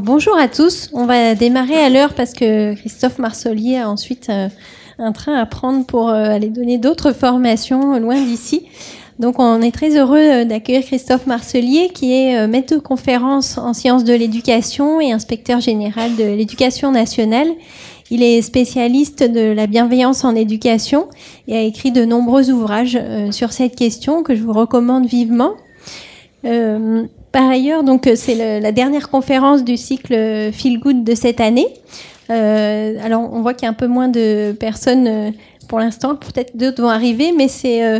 bonjour à tous. On va démarrer à l'heure parce que Christophe Marcelier a ensuite euh, un train à prendre pour euh, aller donner d'autres formations euh, loin d'ici. Donc on est très heureux d'accueillir Christophe Marcelier qui est maître de conférence en sciences de l'éducation et inspecteur général de l'éducation nationale. Il est spécialiste de la bienveillance en éducation et a écrit de nombreux ouvrages sur cette question que je vous recommande vivement. Par ailleurs, donc euh, c'est la dernière conférence du cycle euh, Feel Good de cette année. Euh, alors, on voit qu'il y a un peu moins de personnes pour l'instant. Peut-être d'autres vont arriver, mais c'est euh,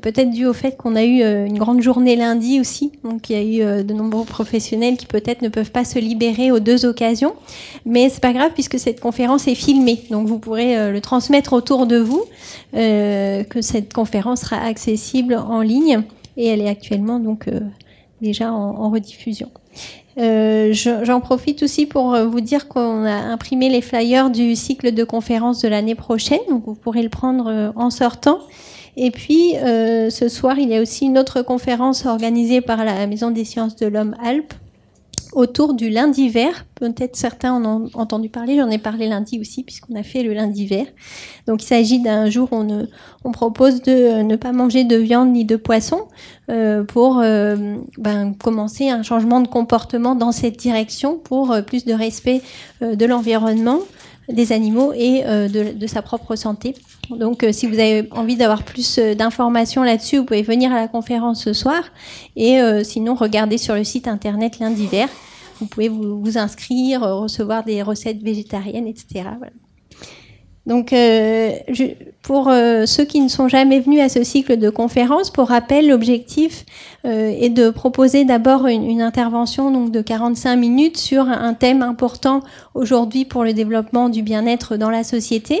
peut-être dû au fait qu'on a eu une grande journée lundi aussi. Donc, il y a eu de nombreux professionnels qui peut-être ne peuvent pas se libérer aux deux occasions. Mais c'est pas grave puisque cette conférence est filmée. Donc, vous pourrez le transmettre autour de vous, que cette conférence sera accessible en ligne. Et elle est actuellement donc déjà en, rediffusion. Euh, j'en profite aussi pour euh, vous dire qu'on a imprimé les flyers du cycle de conférences de l'année prochaine, donc vous pourrez le prendre euh, en sortant. Et puis, ce soir, il y a aussi une autre conférence organisée par la Maison des sciences de l'homme Alpes autour du lundi vert. Peut-être certains en ont entendu parler, j'en ai parlé lundi aussi, puisqu'on a fait le lundi vert. Donc il s'agit d'un jour où on, propose de euh, ne pas manger de viande ni de poisson euh, pour euh, ben, commencer un changement de comportement dans cette direction pour plus de respect de l'environnement, des animaux et euh, de, sa propre santé. Donc euh, si vous avez envie d'avoir plus euh, d'informations là-dessus, vous pouvez venir à la conférence ce soir et sinon regardez sur le site internet lundi vert. Vous pouvez vous, inscrire, recevoir des recettes végétariennes, etc. Donc, euh, pour euh, ceux qui ne sont jamais venus à ce cycle de conférences, pour rappel, l'objectif euh, est de proposer d'abord une, intervention donc de 45 minutes sur un thème important aujourd'hui pour le développement du bien-être dans la société.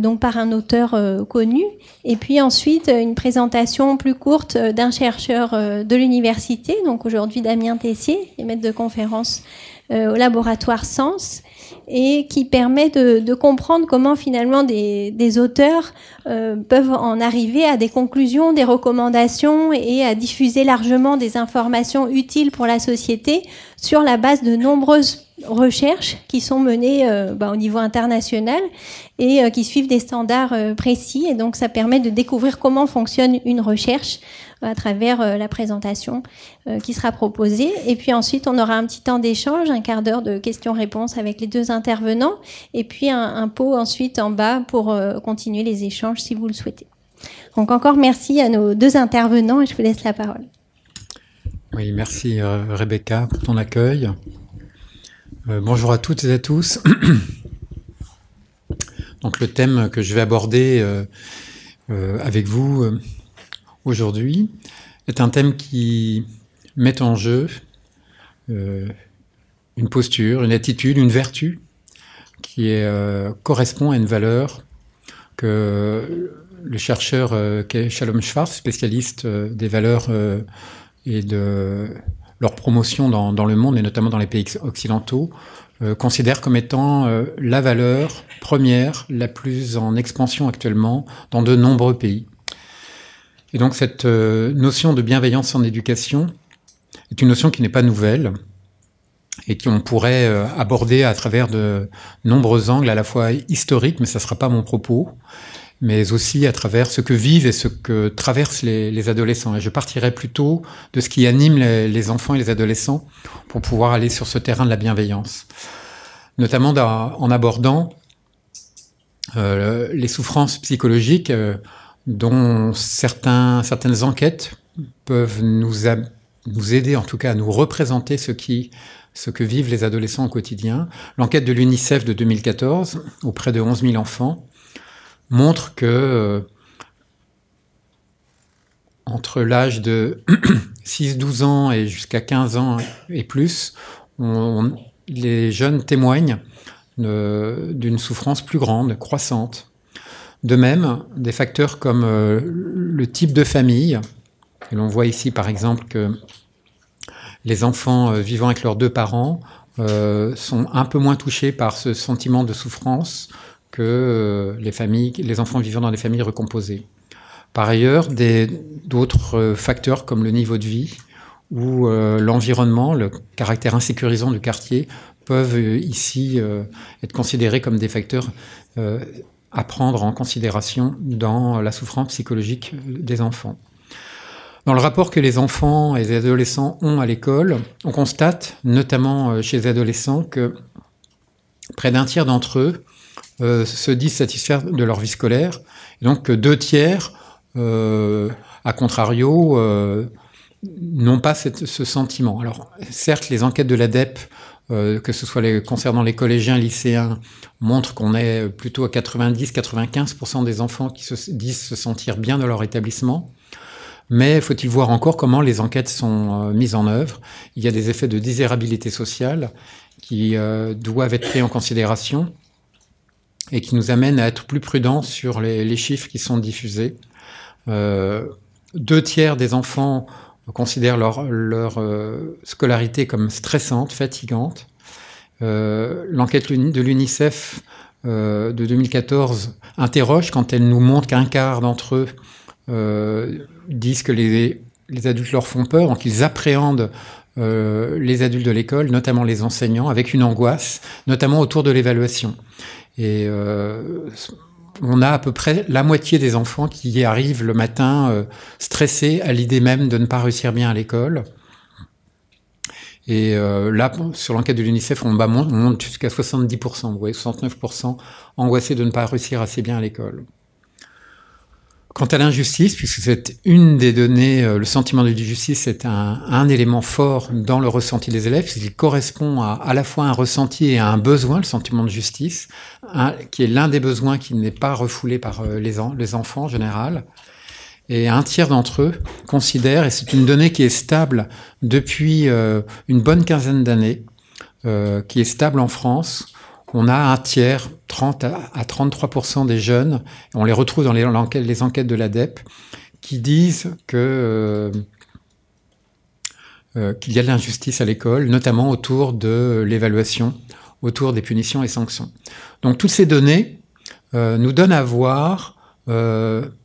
donc par un auteur connu, et puis ensuite une présentation plus courte d'un chercheur de l'université, donc aujourd'hui Damien Tessier, maître de conférence au laboratoire Sens, et qui permet de, comprendre comment finalement des, auteurs euh, peuvent en arriver à des conclusions, des recommandations et à diffuser largement des informations utiles pour la société sur la base de nombreuses recherches qui sont menées euh, bah, au niveau international et euh, qui suivent des standards précis. Et donc ça permet de découvrir comment fonctionne une recherche à travers euh, la présentation euh, qui sera proposée. Et puis ensuite, on aura un petit temps d'échange, un quart d'heure de questions-réponses avec les deux intervenants, et puis un, pot ensuite en bas pour euh, continuer les échanges si vous le souhaitez. Donc encore merci à nos deux intervenants et je vous laisse la parole. Oui, merci Rebecca pour ton accueil. bonjour à toutes et à tous. Donc le thème que je vais aborder avec vous aujourd'hui est un thème qui met en jeu euh, une posture, une attitude, une vertu qui euh, correspond à une valeur que le chercheur euh, Shalom Schwartz, spécialiste des valeurs et de leur promotion dans, le monde et notamment dans les pays occidentaux, considère comme étant la valeur première, la plus en expansion actuellement dans de nombreux pays. Et donc cette euh, notion de bienveillance en éducation est une notion qui n'est pas nouvelle et qu'on pourrait euh, aborder à travers de nombreux angles, à la fois historiques, mais ça ne sera pas mon propos, mais aussi à travers ce que vivent et ce que traversent les, adolescents. Et je partirai plutôt de ce qui anime les, enfants et les adolescents pour pouvoir aller sur ce terrain de la bienveillance, notamment en abordant euh, les souffrances psychologiques dont certaines enquêtes peuvent nous, aider en tout cas à nous représenter ce que vivent les adolescents au quotidien. L'enquête de l'UNICEF de 2014 auprès de 11 000 enfants montre que euh, entre l'âge de 6-12 ans et jusqu'à 15 ans et plus, les jeunes témoignent euh, d'une souffrance plus grande, croissante, de même, des facteurs comme euh, le type de famille, et l'on voit ici par exemple que les enfants euh, vivant avec leurs deux parents euh, sont un peu moins touchés par ce sentiment de souffrance que les, familles, les enfants vivant dans des familles recomposées. Par ailleurs, d'autres facteurs comme le niveau de vie ou l'environnement, le caractère insécurisant du quartier peuvent ici être considérés comme des facteurs à prendre en considération dans la souffrance psychologique des enfants. Dans le rapport que les enfants et les adolescents ont à l'école, on constate, notamment euh, chez les adolescents, que près d'un tiers d'entre eux euh, se disent satisfaits de leur vie scolaire, et donc deux tiers, euh, à contrario, n'ont pas ce sentiment. Alors certes, les enquêtes de l'ADEP euh, que ce soit les, concernant les collégiens, lycéens, montre qu'on est plutôt à 90-95% des enfants qui se disent se sentir bien dans leur établissement. Mais faut-il voir encore comment les enquêtes sont euh, mises en œuvre Il y a des effets de désirabilité sociale qui euh, doivent être pris en considération et qui nous amènent à être plus prudents sur les, chiffres qui sont diffusés. deux tiers des enfants considèrent leur, euh, scolarité comme stressante, fatigante. Euh, l'enquête de l'UNICEF euh, de 2014 interroge quand elle nous montre qu'un quart d'entre eux disent que les, adultes leur font peur, donc ils appréhendent les adultes de l'école, notamment les enseignants, avec une angoisse, notamment autour de l'évaluation. Et on a à peu près la moitié des enfants qui y arrivent le matin euh, stressés à l'idée même de ne pas réussir bien à l'école. Et euh, là, sur l'enquête de l'UNICEF, on, monte jusqu'à 70%, vous voyez, 69% angoissés de ne pas réussir assez bien à l'école. Quant à l'injustice, puisque c'est une des données, euh, le sentiment de justice est un, élément fort dans le ressenti des élèves, puisqu'il correspond à, la fois à un ressenti et à un besoin, le sentiment de justice, hein, qui est l'un des besoins qui n'est pas refoulé par euh, les, enfants en général. Et un tiers d'entre eux considèrent, et c'est une donnée qui est stable depuis euh, une bonne quinzaine d'années, qui est stable en France, on a un tiers, 30 à 33% des jeunes, on les retrouve dans les enquêtes, de l'ADEP, qui disent que euh, euh, qu'il y a de l'injustice à l'école, notamment autour de l'évaluation, autour des punitions et sanctions. Donc toutes ces données euh, nous donnent à voir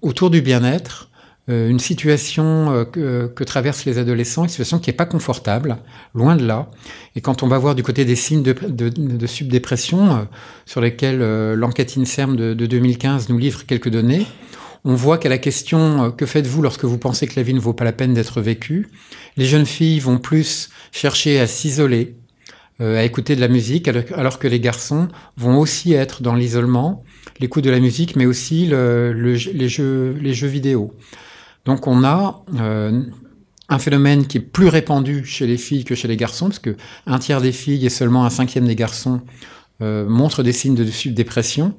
autour du bien-être euh, une situation euh, euh, que, traversent les adolescents, une situation qui n'est pas confortable, loin de là. Et quand on va voir du côté des signes de, de, de subdépression, sur lesquels l'enquête INSERM de, 2015 nous livre quelques données, on voit qu'à la question que faites-vous lorsque vous pensez que la vie ne vaut pas la peine d'être vécue, les jeunes filles vont plus chercher à s'isoler, à écouter de la musique, alors que les garçons vont aussi être dans l'isolement, l'écoute de la musique, mais aussi les jeux vidéo. Donc on a euh, un phénomène qui est plus répandu chez les filles que chez les garçons, parce que un tiers des filles et seulement un cinquième des garçons euh, montrent des signes de dépression,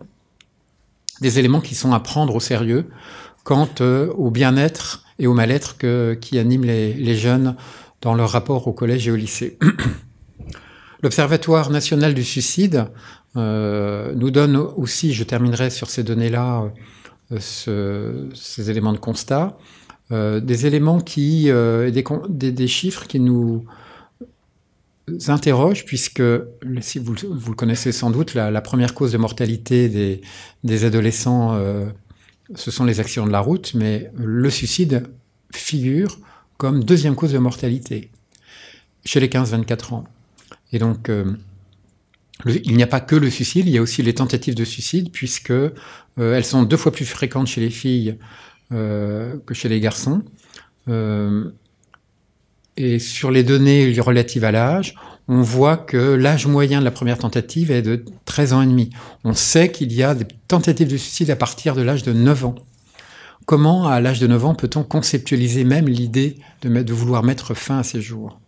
des éléments qui sont à prendre au sérieux quant euh, au bien-être et au mal-être qui animent les, jeunes dans leur rapport au collège et au lycée. L'Observatoire national du suicide nous donne aussi, je terminerai sur ces données-là, ces éléments de constat, euh, des éléments qui, euh, des, des, chiffres qui nous interrogent, puisque, si vous, vous, le connaissez sans doute, la, première cause de mortalité des, des adolescents, euh, ce sont les accidents de la route, mais le suicide figure comme deuxième cause de mortalité chez les 15-24 ans. Et donc, il n'y a pas que le suicide, il y a aussi les tentatives de suicide, puisque euh, elles sont deux fois plus fréquentes chez les filles euh, que chez les garçons. Euh, et sur les données relatives à l'âge, on voit que l'âge moyen de la première tentative est de 13 ans et demi. On sait qu'il y a des tentatives de suicide à partir de l'âge de 9 ans. Comment, à l'âge de 9 ans, peut-on conceptualiser même l'idée de, de, vouloir mettre fin à ces jours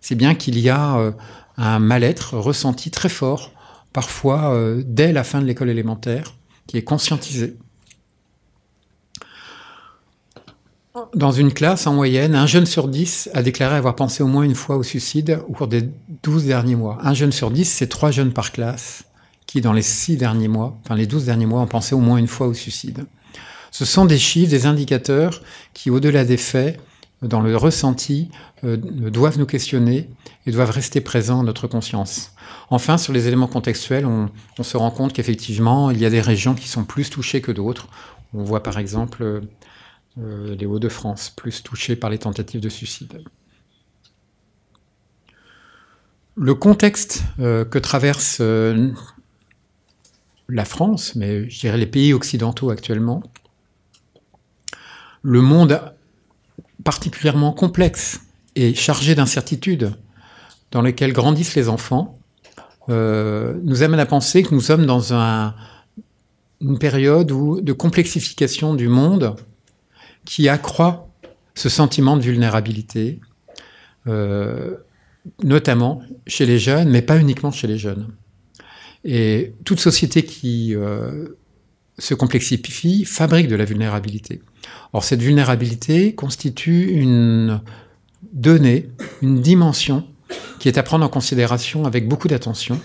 C'est bien qu'il y a un mal-être ressenti très fort, parfois euh, dès la fin de l'école élémentaire, qui est conscientisé. Dans une classe, en moyenne, un jeune sur dix a déclaré avoir pensé au moins une fois au suicide au cours des douze derniers mois. Un jeune sur dix, c'est trois jeunes par classe qui, dans les six derniers mois, enfin les douze derniers mois, ont pensé au moins une fois au suicide. Ce sont des chiffres, des indicateurs qui, au-delà des faits, dans le ressenti, euh, doivent nous questionner et doivent rester présents à notre conscience. Enfin, sur les éléments contextuels, on, se rend compte qu'effectivement, il y a des régions qui sont plus touchées que d'autres. On voit par exemple euh, les Hauts-de-France, plus touchés par les tentatives de suicide. Le contexte euh, que traverse euh, la France, mais je dirais les pays occidentaux actuellement, le monde particulièrement complexe et chargé d'incertitudes, dans lesquels grandissent les enfants euh, nous amène à penser que nous sommes dans une période de complexification du monde qui accroît ce sentiment de vulnérabilité, euh, notamment chez les jeunes, mais pas uniquement chez les jeunes. Et toute société qui euh, se complexifie fabrique de la vulnérabilité. Or, cette vulnérabilité constitue une donnée, une dimension qui est à prendre en considération avec beaucoup d'attention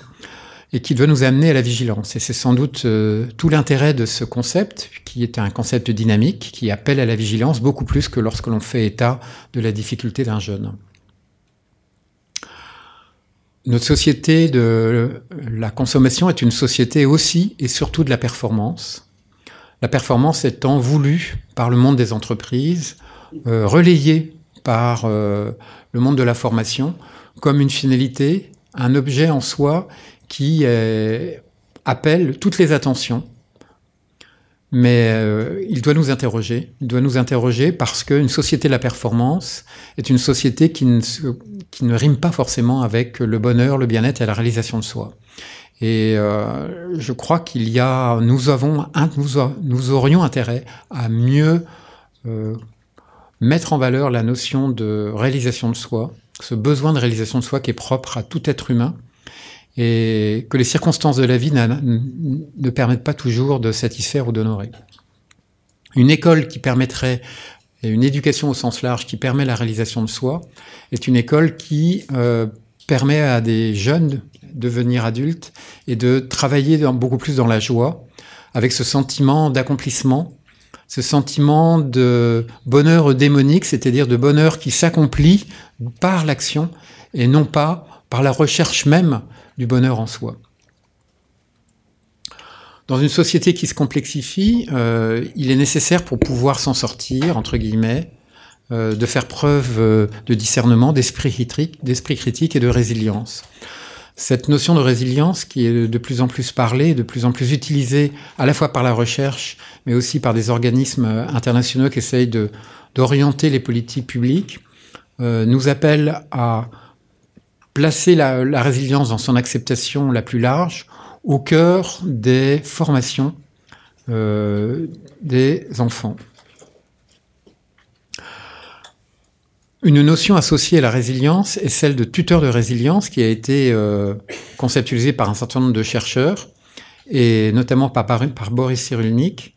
et qui doit nous amener à la vigilance. Et c'est sans doute euh, tout l'intérêt de ce concept, qui est un concept dynamique, qui appelle à la vigilance beaucoup plus que lorsque l'on fait état de la difficulté d'un jeune. Notre société de la consommation est une société aussi et surtout de la performance. La performance étant voulue par le monde des entreprises, euh, relayée par euh, le monde de la formation, comme une finalité, un objet en soi qui euh, appelle toutes les attentions, mais euh, il doit nous interroger. Il doit nous interroger parce qu'une société de la performance est une société qui ne, rime pas forcément avec le bonheur, le bien-être et la réalisation de soi. Et euh, je crois qu'il y a, nous avons, nous, aurions intérêt à mieux mettre en valeur la notion de réalisation de soi, ce besoin de réalisation de soi qui est propre à tout être humain et que les circonstances de la vie ne permettent pas toujours de satisfaire ou d'honorer. Une école qui permettrait, et une éducation au sens large qui permet la réalisation de soi, est une école qui euh, permet à des jeunes de devenir adultes et de travailler beaucoup plus dans la joie, avec ce sentiment d'accomplissement, ce sentiment de bonheur démonique, c'est-à-dire de bonheur qui s'accomplit par l'action et non pas par la recherche même du bonheur en soi. Dans une société qui se complexifie, euh, il est nécessaire pour pouvoir s'en sortir, entre guillemets, euh, de faire preuve euh, de discernement, d'esprit critique, d'esprit critique et de résilience. Cette notion de résilience qui est de plus en plus parlée, de plus en plus utilisée à la fois par la recherche, mais aussi par des organismes internationaux qui essayent d'orienter les politiques publiques, euh, nous appelle à placer la, résilience dans son acceptation la plus large au cœur des formations euh, des enfants. Une notion associée à la résilience est celle de tuteur de résilience qui a été euh, conceptualisée par un certain nombre de chercheurs et notamment par, Boris Cyrulnik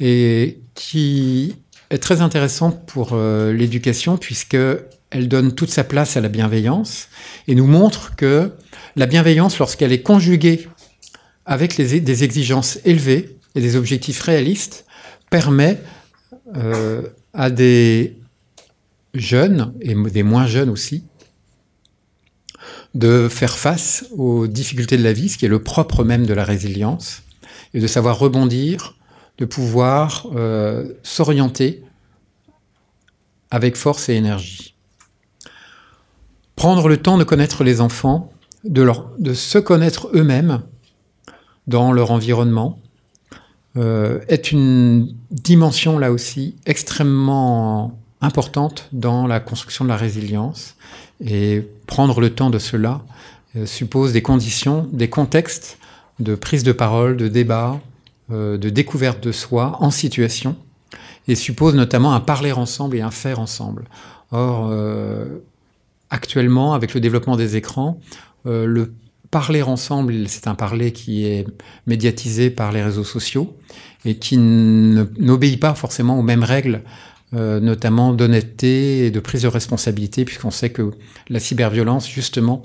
et qui est très intéressante pour l'éducation puisque elle donne toute sa place à la bienveillance et nous montre que la bienveillance, lorsqu'elle est conjuguée avec des exigences élevées et des objectifs réalistes, permet euh, à des jeunes et des moins jeunes aussi de faire face aux difficultés de la vie, ce qui est le propre même de la résilience, et de savoir rebondir, de pouvoir euh, s'orienter avec force et énergie prendre le temps de connaître les enfants, de, se connaître eux-mêmes dans leur environnement, euh, est une dimension là aussi extrêmement importante dans la construction de la résilience. Et prendre le temps de cela euh, suppose des conditions, des contextes de prise de parole, de débat, euh, de découverte de soi en situation, et suppose notamment un parler ensemble et un faire ensemble. Or, actuellement, avec le développement des écrans, euh, le parler ensemble, c'est un parler qui est médiatisé par les réseaux sociaux et qui n'obéit pas forcément aux mêmes règles, euh, notamment d'honnêteté et de prise de responsabilité, puisqu'on sait que la cyberviolence, justement,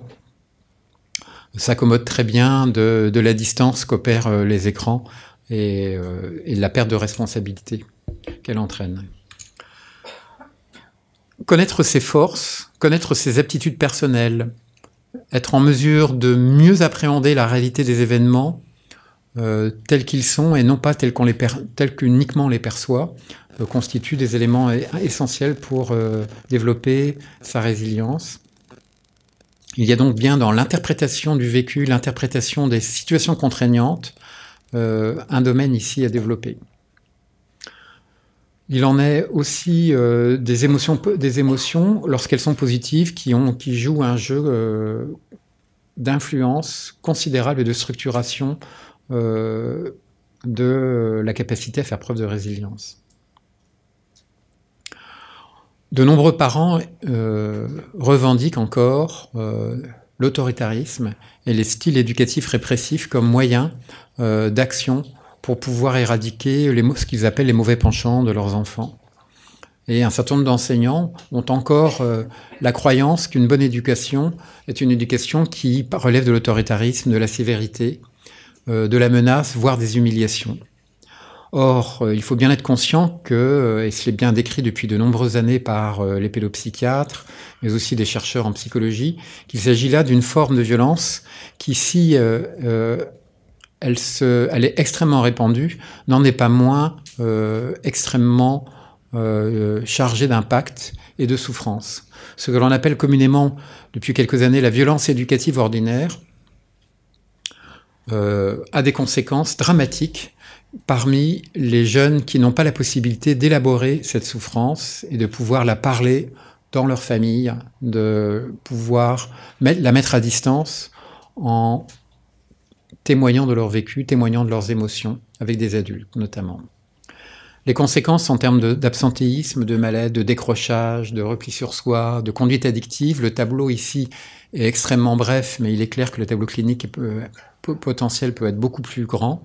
s'accommode très bien de, la distance qu'opèrent euh, les écrans et, et, la perte de responsabilité qu'elle entraîne. Connaître ses forces, connaître ses aptitudes personnelles, être en mesure de mieux appréhender la réalité des événements euh, tels qu'ils sont et non pas tels qu'on les tels qu'uniquement les perçoit, constitue euh, constituent des éléments essentiels pour euh, développer sa résilience. Il y a donc bien dans l'interprétation du vécu, l'interprétation des situations contraignantes, un domaine ici à développer. Il en est aussi euh, des émotions, lorsqu'elles sont positives, qui, jouent un jeu euh, d'influence considérable et de structuration euh, de la capacité à faire preuve de résilience. De nombreux parents revendiquent encore l'autoritarisme et les styles éducatifs répressifs comme moyen d'action pour pouvoir éradiquer les, ce qu'ils appellent les mauvais penchants de leurs enfants. Et un certain nombre d'enseignants ont encore euh, la croyance qu'une bonne éducation est une éducation qui relève de l'autoritarisme, de la sévérité, euh, de la menace, voire des humiliations. Or, euh, il faut bien être conscient que, et c'est bien décrit depuis de nombreuses années par les pédopsychiatres, mais aussi des chercheurs en psychologie, qu'il s'agit là d'une forme de violence qui, si elle, est extrêmement répandue, n'en est pas moins euh, extrêmement euh, chargée d'impact et de souffrance. Ce que l'on appelle communément depuis quelques années la violence éducative ordinaire euh, a des conséquences dramatiques parmi les jeunes qui n'ont pas la possibilité d'élaborer cette souffrance et de pouvoir la parler dans leur famille, de pouvoir la mettre à distance en témoignant de leur vécu, témoignant de leurs émotions, avec des adultes notamment. Les conséquences en termes d'absentéisme, de, maladie, de décrochage, de repli sur soi, de conduite addictive, le tableau ici est extrêmement bref, mais il est clair que le tableau clinique potentiel peut être beaucoup plus grand.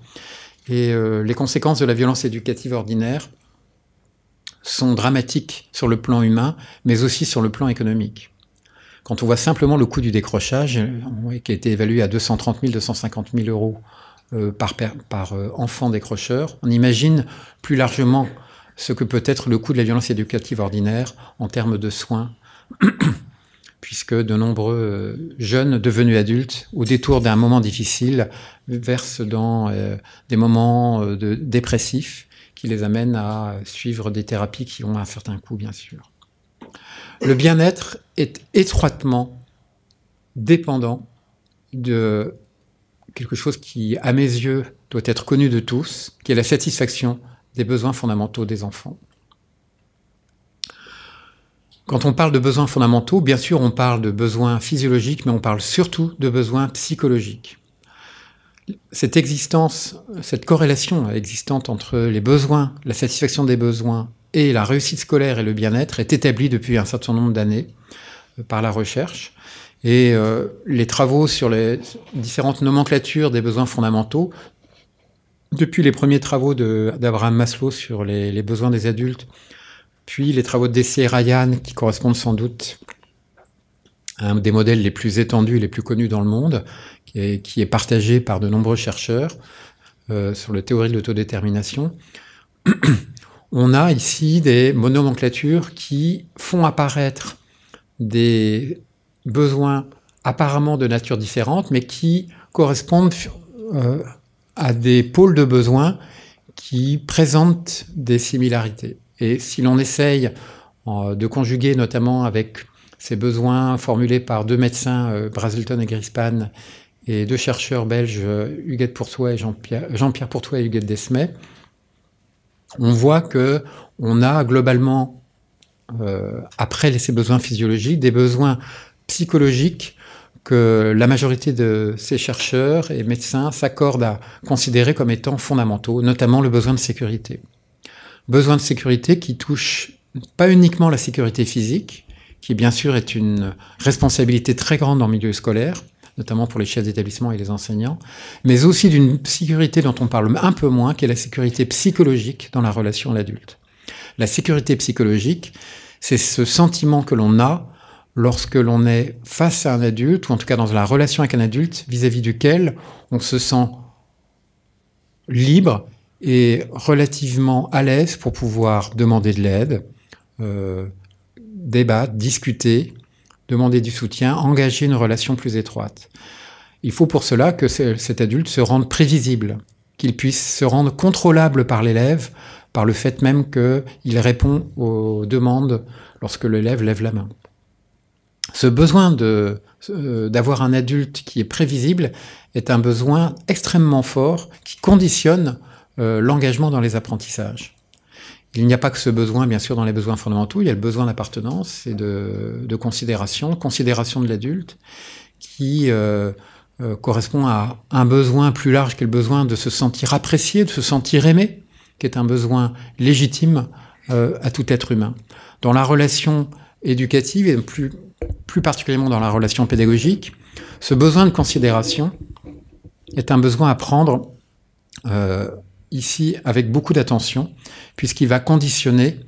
Et euh, les conséquences de la violence éducative ordinaire sont dramatiques sur le plan humain, mais aussi sur le plan économique. Quand on voit simplement le coût du décrochage, euh, qui a été évalué à 230 000, 250 000 euros euh, par, euh, enfant décrocheur, on imagine plus largement ce que peut être le coût de la violence éducative ordinaire en termes de soins, puisque de nombreux jeunes devenus adultes, au détour d'un moment difficile, versent dans des moments dépressifs qui les amènent à suivre des thérapies qui ont un certain coût, bien sûr le bien-être est étroitement dépendant de quelque chose qui, à mes yeux, doit être connu de tous, qui est la satisfaction des besoins fondamentaux des enfants. Quand on parle de besoins fondamentaux, bien sûr, on parle de besoins physiologiques, mais on parle surtout de besoins psychologiques. Cette existence, cette corrélation existante entre les besoins, la satisfaction des besoins et la réussite scolaire et le bien-être est établi depuis un certain nombre d'années euh, par la recherche. Et euh, les travaux sur les différentes nomenclatures des besoins fondamentaux, depuis les premiers travaux d'Abraham Maslow sur les, besoins des adultes, puis les travaux de Dessier Ryan, qui correspondent sans doute à un des modèles les plus étendus, et les plus connus dans le monde, qui est, qui est partagé par de nombreux chercheurs euh, sur la théorie de l'autodétermination on a ici des monomenclatures qui font apparaître des besoins apparemment de nature différente, mais qui correspondent euh, à des pôles de besoins qui présentent des similarités. Et si l'on essaye euh, de conjuguer notamment avec ces besoins formulés par deux médecins, euh, et Grispan, et deux chercheurs belges, Huguette Pourtois et Jean-Pierre Pourtois et Huguette Desmet, on voit que on a globalement, euh, après ces besoins physiologiques, des besoins psychologiques que la majorité de ces chercheurs et médecins s'accordent à considérer comme étant fondamentaux, notamment le besoin de sécurité. Besoin de sécurité qui touche pas uniquement la sécurité physique, qui bien sûr est une responsabilité très grande en milieu scolaire, notamment pour les chefs d'établissement et les enseignants, mais aussi d'une sécurité dont on parle un peu moins, qui est la sécurité psychologique dans la relation à l'adulte. La sécurité psychologique, c'est ce sentiment que l'on a lorsque l'on est face à un adulte, ou en tout cas dans la relation avec un adulte, vis-à-vis duquel on se sent libre et relativement à l'aise pour pouvoir demander de l'aide, euh, débattre, discuter, demander du soutien, engager une relation plus étroite. Il faut pour cela que cet adulte se rende prévisible, qu'il puisse se rendre contrôlable par l'élève, par le fait même qu'il répond aux demandes lorsque l'élève lève la main. Ce besoin euh, d'avoir un adulte qui est prévisible est un besoin extrêmement fort qui conditionne euh, l'engagement dans les apprentissages. Il n'y a pas que ce besoin, bien sûr, dans les besoins fondamentaux, il y a le besoin d'appartenance et de, de, considération, considération de l'adulte, qui euh, euh, correspond à un besoin plus large qu'est le besoin de se sentir apprécié, de se sentir aimé, qui est un besoin légitime euh, à tout être humain. Dans la relation éducative et plus, plus particulièrement dans la relation pédagogique, ce besoin de considération est un besoin à prendre ici avec beaucoup d'attention, puisqu'il va conditionner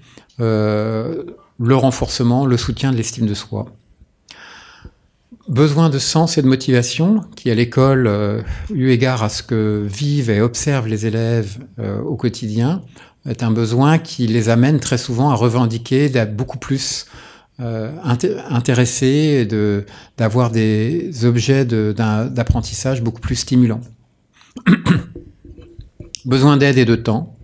euh, le renforcement, le soutien de l'estime de soi. Besoin de sens et de motivation, qui à l'école, euh, eu égard à ce que vivent et observent les élèves euh, au quotidien, est un besoin qui les amène très souvent à revendiquer d'être beaucoup plus intéressés et d'avoir des objets d'apprentissage beaucoup plus stimulants. Besoin d'aide et de temps.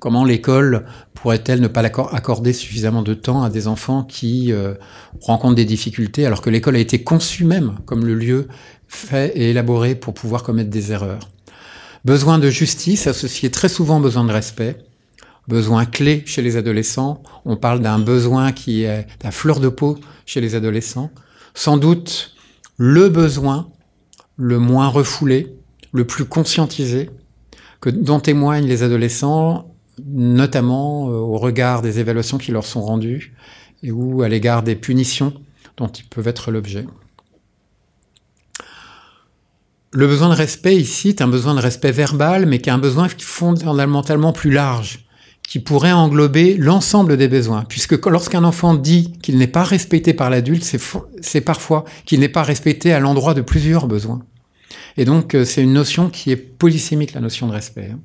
Comment l'école pourrait-elle ne pas accorder suffisamment de temps à des enfants qui euh, rencontrent des difficultés alors que l'école a été conçue même comme le lieu fait et élaboré pour pouvoir commettre des erreurs Besoin de justice associé très souvent besoin de respect besoin clé chez les adolescents. On parle d'un besoin qui est à fleur de peau chez les adolescents. Sans doute le besoin le moins refoulé, le plus conscientisé, que, dont témoignent les adolescents, notamment euh, au regard des évaluations qui leur sont rendues et ou à l'égard des punitions dont ils peuvent être l'objet. Le besoin de respect ici est un besoin de respect verbal, mais qui est un besoin fondamentalement plus large, qui pourrait englober l'ensemble des besoins, puisque lorsqu'un enfant dit qu'il n'est pas respecté par l'adulte, c'est parfois qu'il n'est pas respecté à l'endroit de plusieurs besoins. Et donc, euh, c'est une notion qui est polysémique, la notion de respect. Hein.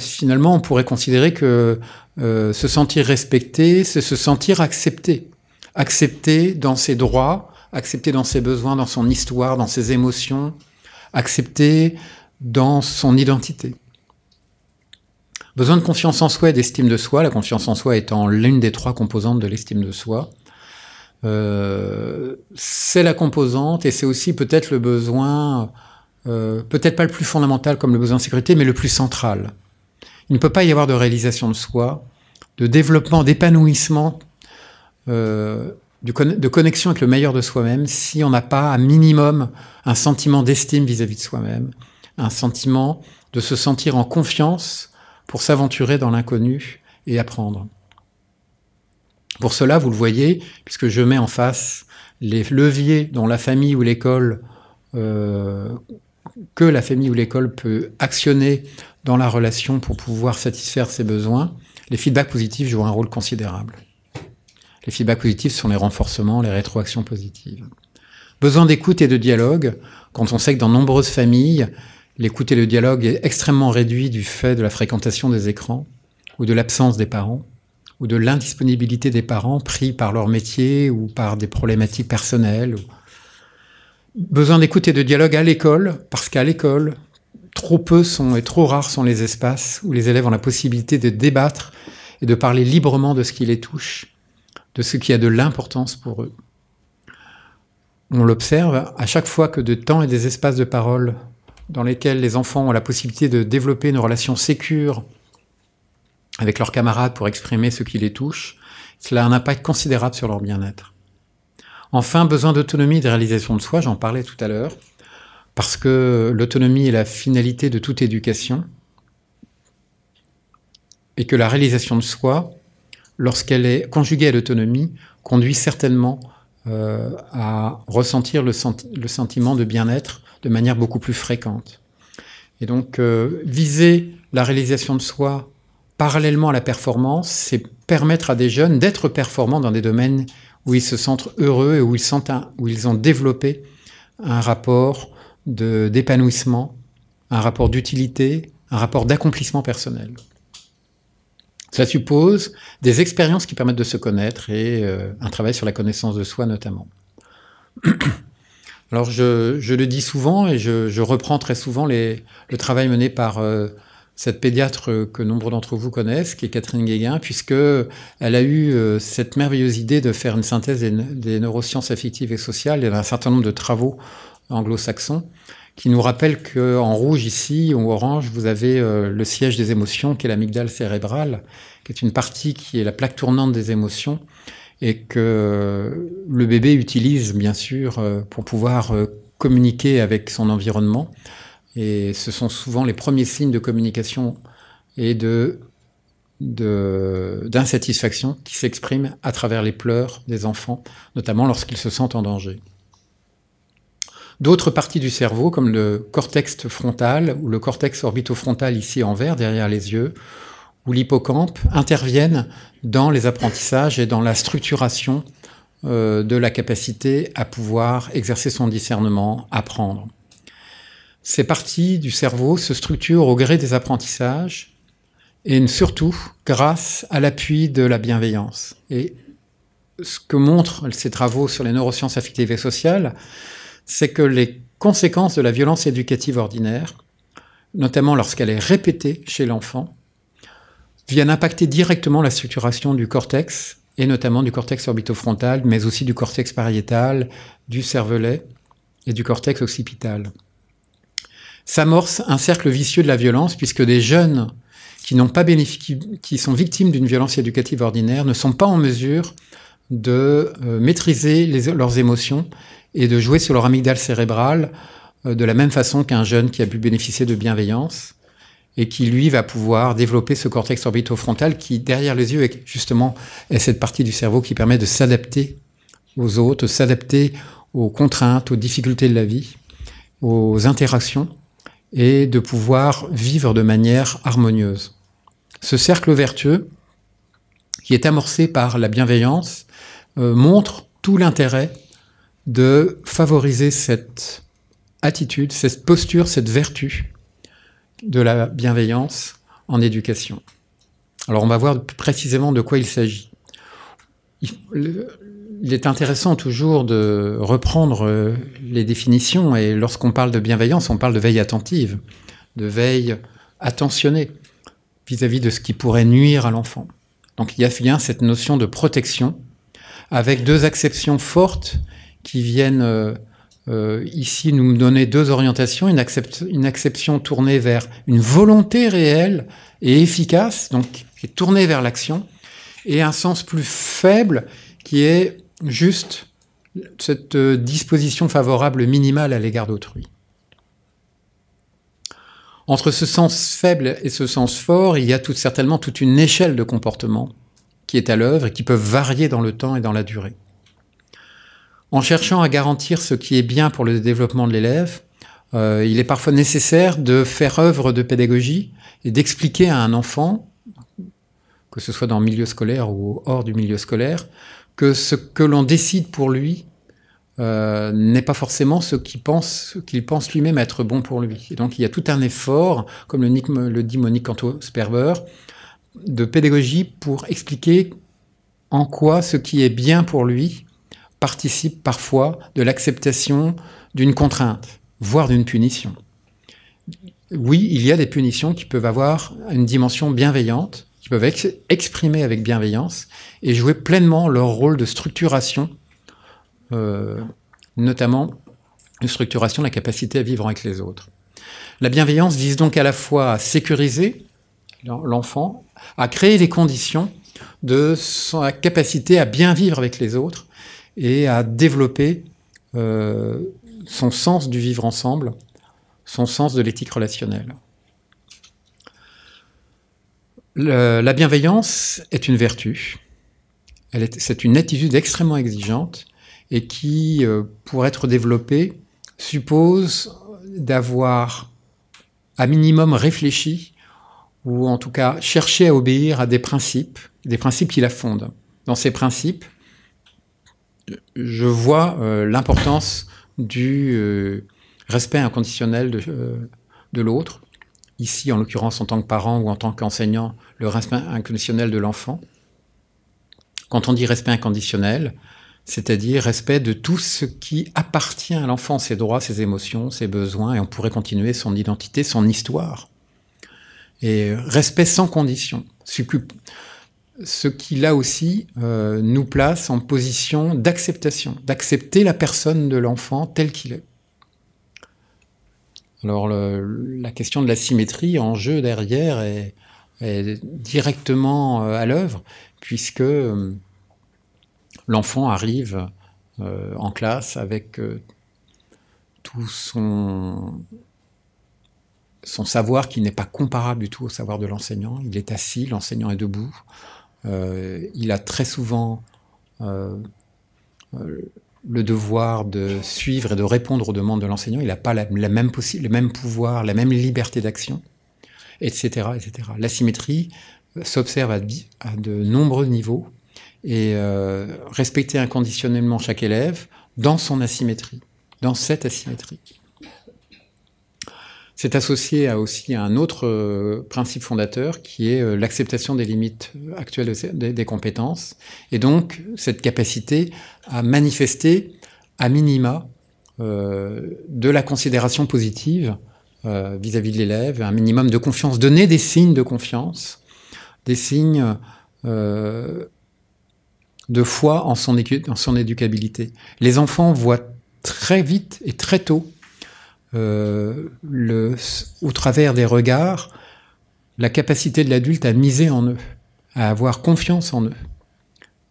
Finalement, on pourrait considérer que euh, se sentir respecté, c'est se sentir accepté. Accepté dans ses droits, accepté dans ses besoins, dans son histoire, dans ses émotions, accepté dans son identité. Besoin de confiance en soi et d'estime de soi, la confiance en soi étant l'une des trois composantes de l'estime de soi. Euh, c'est la composante et c'est aussi peut-être le besoin, euh, peut-être pas le plus fondamental comme le besoin de sécurité, mais le plus central. Il ne peut pas y avoir de réalisation de soi, de développement, d'épanouissement, euh, de connexion avec le meilleur de soi-même si on n'a pas un minimum un sentiment d'estime vis-à-vis de soi-même, un sentiment de se sentir en confiance pour s'aventurer dans l'inconnu et apprendre. Pour cela, vous le voyez, puisque je mets en face les leviers dont la famille ou l'école, euh, que la famille ou l'école peut actionner dans la relation pour pouvoir satisfaire ses besoins, les feedbacks positifs jouent un rôle considérable. Les feedbacks positifs sont les renforcements, les rétroactions positives. Besoin d'écoute et de dialogue, quand on sait que dans nombreuses familles, l'écoute et le dialogue est extrêmement réduit du fait de la fréquentation des écrans ou de l'absence des parents ou de l'indisponibilité des parents pris par leur métier ou par des problématiques personnelles. Besoin d'écoute et de dialogue à l'école, parce qu'à l'école, trop peu sont et trop rares sont les espaces où les élèves ont la possibilité de débattre et de parler librement de ce qui les touche, de ce qui a de l'importance pour eux. On l'observe à chaque fois que de temps et des espaces de parole dans lesquels les enfants ont la possibilité de développer une relation sécure avec leurs camarades pour exprimer ce qui les touche, cela a un impact considérable sur leur bien-être. Enfin, besoin d'autonomie et de réalisation de soi, j'en parlais tout à l'heure, parce que l'autonomie est la finalité de toute éducation, et que la réalisation de soi, lorsqu'elle est conjuguée à l'autonomie, conduit certainement euh, à ressentir le, sentiment de bien-être de manière beaucoup plus fréquente. Et donc, euh, viser la réalisation de soi parallèlement à la performance, c'est permettre à des jeunes d'être performants dans des domaines où ils se sentent heureux et où ils, où ils ont développé un rapport d'épanouissement, un rapport d'utilité, un rapport d'accomplissement personnel. Ça suppose des expériences qui permettent de se connaître et euh, un travail sur la connaissance de soi notamment. Alors je, le dis souvent et je, reprends très souvent les, le travail mené par euh, cette pédiatre que nombre d'entre vous connaissent, qui est Catherine Guéguin, puisque elle a eu euh, cette merveilleuse idée de faire une synthèse des, neurosciences affectives et sociales a un certain nombre de travaux anglo-saxons qui nous rappellent qu'en rouge ici ou orange, vous avez euh, le siège des émotions, qui est l'amygdale cérébrale, qui est une partie qui est la plaque tournante des émotions et que le bébé utilise bien sûr euh, pour pouvoir communiquer avec son environnement. Et ce sont souvent les premiers signes de communication et d'insatisfaction qui s'expriment à travers les pleurs des enfants, notamment lorsqu'ils se sentent en danger. D'autres parties du cerveau, comme le cortex frontal ou le cortex orbitofrontal ici en vert derrière les yeux, ou l'hippocampe, interviennent dans les apprentissages et dans la structuration euh, de la capacité à pouvoir exercer son discernement, apprendre. Ces parties du cerveau se structurent au gré des apprentissages et surtout grâce à l'appui de la bienveillance. Et ce que montrent ces travaux sur les neurosciences affectives et sociales, c'est que les conséquences de la violence éducative ordinaire, notamment lorsqu'elle est répétée chez l'enfant, viennent impacter directement la structuration du cortex, et notamment du cortex orbitofrontal, mais aussi du cortex pariétal, du cervelet et du cortex occipital s'amorce un cercle vicieux de la violence, puisque des jeunes qui n'ont pas bénéficié, qui sont victimes d'une violence éducative ordinaire, ne sont pas en mesure de euh, maîtriser leurs émotions et de jouer sur leur amygdale cérébrale euh, de la même façon qu'un jeune qui a pu bénéficier de bienveillance et qui, lui, va pouvoir développer ce cortex orbitofrontal qui, derrière les yeux, est justement est cette partie du cerveau qui permet de s'adapter aux autres, s'adapter aux contraintes, aux difficultés de la vie, aux interactions, et de pouvoir vivre de manière harmonieuse. Ce cercle vertueux, qui est amorcé par la bienveillance, euh, montre tout l'intérêt de favoriser cette attitude, cette posture, cette vertu de la bienveillance en éducation. Alors on va voir précisément de quoi il s'agit il est intéressant toujours de reprendre euh, les définitions et lorsqu'on parle de bienveillance, on parle de veille attentive, de veille attentionnée vis-à-vis de ce qui pourrait nuire à l'enfant. Donc il y a bien cette notion de protection avec deux acceptions fortes qui viennent euh, euh, ici nous donner deux orientations, une, exception une acception tournée vers une volonté réelle et efficace, donc qui est tournée vers l'action, et un sens plus faible qui est juste cette euh, disposition favorable minimale à l'égard d'autrui. Entre ce sens faible et ce sens fort, il y a tout, certainement toute une échelle de comportements qui est à l'œuvre et qui peuvent varier dans le temps et dans la durée. En cherchant à garantir ce qui est bien pour le développement de l'élève, euh, il est parfois nécessaire de faire œuvre de pédagogie et d'expliquer à un enfant, que ce soit dans le milieu scolaire ou hors du milieu scolaire, que ce que l'on décide pour lui euh, n'est pas forcément ce qu'il pense, qu'il pense lui-même être bon pour lui. Et donc il y a tout un effort, comme le, dit Monique anto sperber de pédagogie pour expliquer en quoi ce qui est bien pour lui participe parfois de l'acceptation d'une contrainte, voire d'une punition. Oui, il y a des punitions qui peuvent avoir une dimension bienveillante, qui peuvent exprimer avec bienveillance et jouer pleinement leur rôle de structuration, euh, notamment de structuration de la capacité à vivre avec les autres. La bienveillance vise donc à la fois à sécuriser l'enfant, à créer les conditions de sa capacité à bien vivre avec les autres et à développer euh, son sens du vivre ensemble, son sens de l'éthique relationnelle la bienveillance est une vertu. C'est une attitude extrêmement exigeante et qui, euh, pour être développée, suppose d'avoir à minimum réfléchi ou en tout cas cherché à obéir à des principes, des principes qui la fondent. Dans ces principes, je vois euh, l'importance du euh, respect inconditionnel de l'autre, ici, en l'occurrence en tant que parent ou en tant qu'enseignant, le respect inconditionnel de l'enfant. Quand on dit respect inconditionnel, c'est-à-dire respect de tout ce qui appartient à l'enfant, ses droits, ses émotions, ses besoins, et on pourrait continuer son identité, son histoire. Et respect sans condition, ce qui là aussi euh, nous place en position d'acceptation, d'accepter la personne de l'enfant tel qu'il est. Alors la question de la symétrie en jeu derrière est, directement euh, à l'œuvre, puisque euh, l'enfant arrive euh, en classe avec tout son savoir qui n'est pas comparable du tout au savoir de l'enseignant. Il est assis, l'enseignant est debout. il a très souvent le devoir de suivre et de répondre aux demandes de l'enseignant, il n'a pas le même pouvoir, la même liberté d'action, etc., etc. L'asymétrie euh, s'observe à, de nombreux niveaux et euh, respecter inconditionnellement chaque élève dans son asymétrie, dans cette asymétrie. C'est associé à aussi un autre euh, principe fondateur qui est euh, l'acceptation des limites actuelles des, compétences et donc cette capacité à manifester à minima euh, de la considération positive vis-à-vis de l'élève, un minimum de confiance, donner des signes de confiance, des signes de foi son, en son éducabilité. Les enfants voient très vite et très tôt euh, au travers des regards, la capacité de l'adulte à miser en eux, à avoir confiance en eux,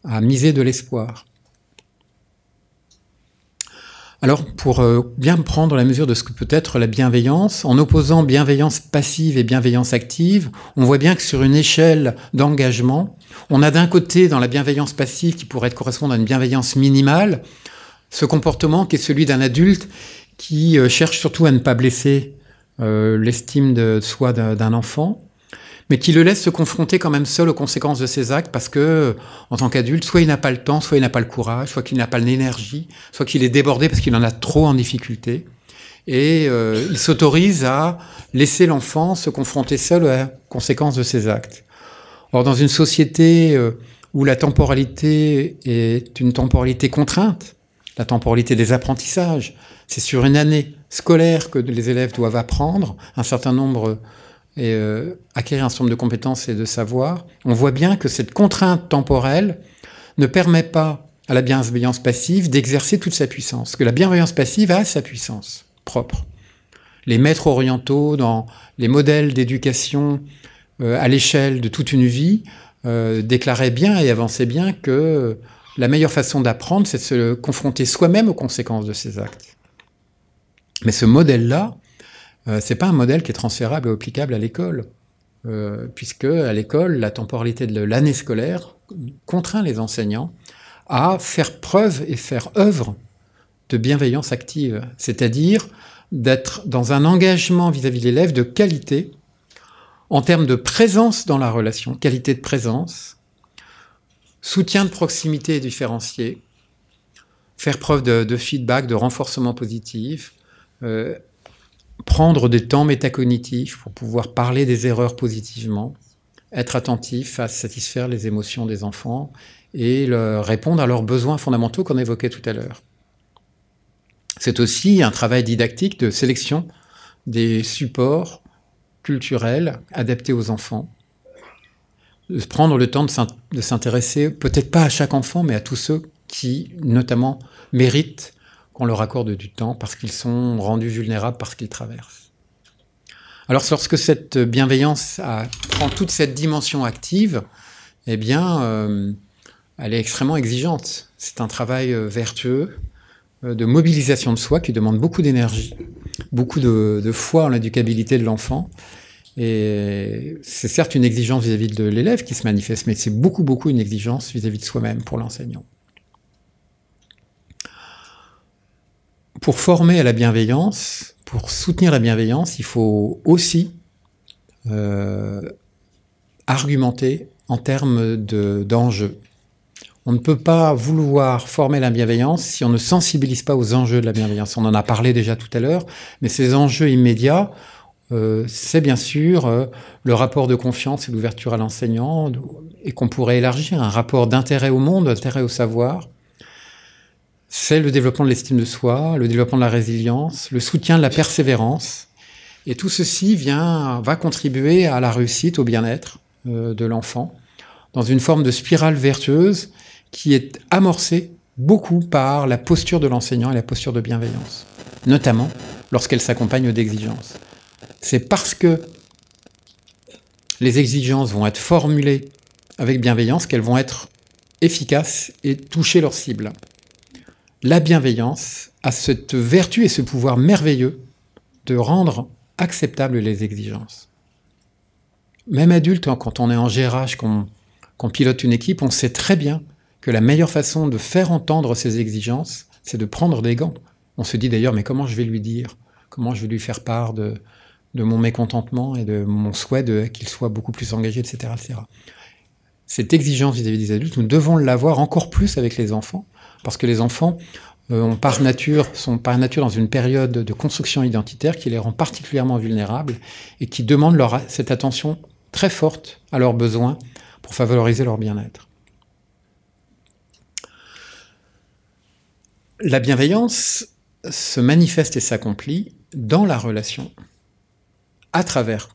à miser de l'espoir. Alors, pour euh, bien prendre la mesure de ce que peut être la bienveillance, en opposant bienveillance passive et bienveillance active, on voit bien que sur une échelle d'engagement, on a d'un côté, dans la bienveillance passive, qui pourrait correspondre à une bienveillance minimale, ce comportement qui est celui d'un adulte qui euh, cherche surtout à ne pas blesser euh, l'estime de soi d'un enfant, mais qui le laisse se confronter quand même seul aux conséquences de ses actes parce que, euh, en tant qu'adulte, soit il n'a pas le temps, soit il n'a pas le courage, soit qu'il n'a pas l'énergie, soit qu'il est débordé parce qu'il en a trop en difficulté. Et il s'autorise à laisser l'enfant se confronter seul aux conséquences de ses actes. Or, dans une société où la temporalité est une temporalité contrainte, la temporalité des apprentissages, c'est sur une année scolaire que les élèves doivent apprendre un certain nombre et euh, acquérir un certain nombre de compétences et de savoirs. On voit bien que cette contrainte temporelle ne permet pas à la bienveillance passive d'exercer toute sa puissance, que la bienveillance passive a sa puissance propre. Les maîtres orientaux, dans les modèles d'éducation euh, à l'échelle de toute une vie, euh, déclaraient bien et avançaient bien que la meilleure façon d'apprendre, c'est de se confronter soi-même aux conséquences de ses actes. Mais ce modèle-là, euh, c'est pas un modèle qui est transférable et applicable à l'école, euh, puisque à l'école, la temporalité de l'année scolaire contraint les enseignants à faire preuve et faire œuvre de bienveillance active, c'est-à-dire d'être dans un engagement vis-à-vis de l'élève de qualité en termes de présence dans la relation, qualité de présence, soutien de proximité et différencié, faire preuve de feedback, de renforcement positif, euh, prendre des temps métacognitifs pour pouvoir parler des erreurs positivement, être attentif à satisfaire les émotions des enfants et leur répondre à leurs besoins fondamentaux qu'on évoquait tout à l'heure. C'est aussi un travail didactique de sélection des supports culturels adaptés aux enfants. De prendre le temps de s'intéresser, peut-être pas à chaque enfant, mais à tous ceux qui, notamment, méritent on leur accorde du temps parce qu'ils sont rendus vulnérables parce qu'ils traversent. Alors lorsque cette bienveillance prend toute cette dimension active, eh bien, euh, elle est extrêmement exigeante. C'est un travail euh, vertueux euh, de mobilisation de soi qui demande beaucoup d'énergie, beaucoup de, foi en l'éducabilité de l'enfant. Et c'est certes une exigence vis-à-vis de l'élève qui se manifeste, mais c'est beaucoup, beaucoup une exigence vis à -vis de soi-même pour l'enseignant. pour former à la bienveillance, pour soutenir la bienveillance, il faut aussi euh, argumenter en termes d'enjeux. on ne peut pas vouloir former la bienveillance si on ne sensibilise pas aux enjeux de la bienveillance. On en a parlé déjà tout à l'heure, mais ces enjeux immédiats, euh, c'est bien sûr euh, le rapport de confiance et l'ouverture à l'enseignant, et qu'on pourrait élargir un rapport d'intérêt au monde, d'intérêt au savoir, c'est le développement de l'estime de soi, le développement de la résilience, le soutien de la persévérance. Et tout ceci vient, va contribuer à la réussite, au bien-être euh, de l'enfant, dans une forme de spirale vertueuse qui est amorcée beaucoup par la posture de l'enseignant et la posture de bienveillance, notamment lorsqu'elle s'accompagne d'exigences. C'est parce que les exigences vont être formulées avec bienveillance qu'elles vont être efficaces et toucher leurs cible la bienveillance a cette vertu et ce pouvoir merveilleux de rendre acceptables les exigences. Même adulte, hein, quand on est en gérage, qu'on pilote une équipe, on sait très bien que la meilleure façon de faire entendre ces exigences, c'est de prendre des gants. On se dit d'ailleurs, mais comment je vais lui dire Comment je vais lui faire part de, mon mécontentement et de mon souhait qu'il soit beaucoup plus engagé, etc. etc. Cette exigence vis à -vis des adultes, nous devons l'avoir encore plus avec les enfants, parce que les enfants euh, par nature, sont par nature dans une période de construction identitaire qui les rend particulièrement vulnérables et qui demande cette attention très forte à leurs besoins pour favoriser leur bien-être. La bienveillance se manifeste et s'accomplit dans la relation à travers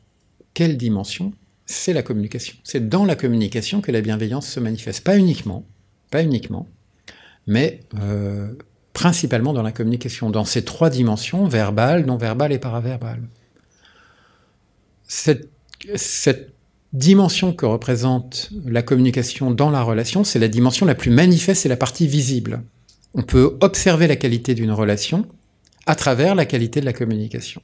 quelle dimension C'est la communication. C'est dans la communication que la bienveillance se manifeste. Pas uniquement, pas uniquement, mais euh, principalement dans la communication, dans ces trois dimensions, verbale, non-verbale et paraverbale. Cette, cette dimension que représente la communication dans la relation, c'est la dimension la plus manifeste c'est la partie visible. On peut observer la qualité d'une relation à travers la qualité de la communication.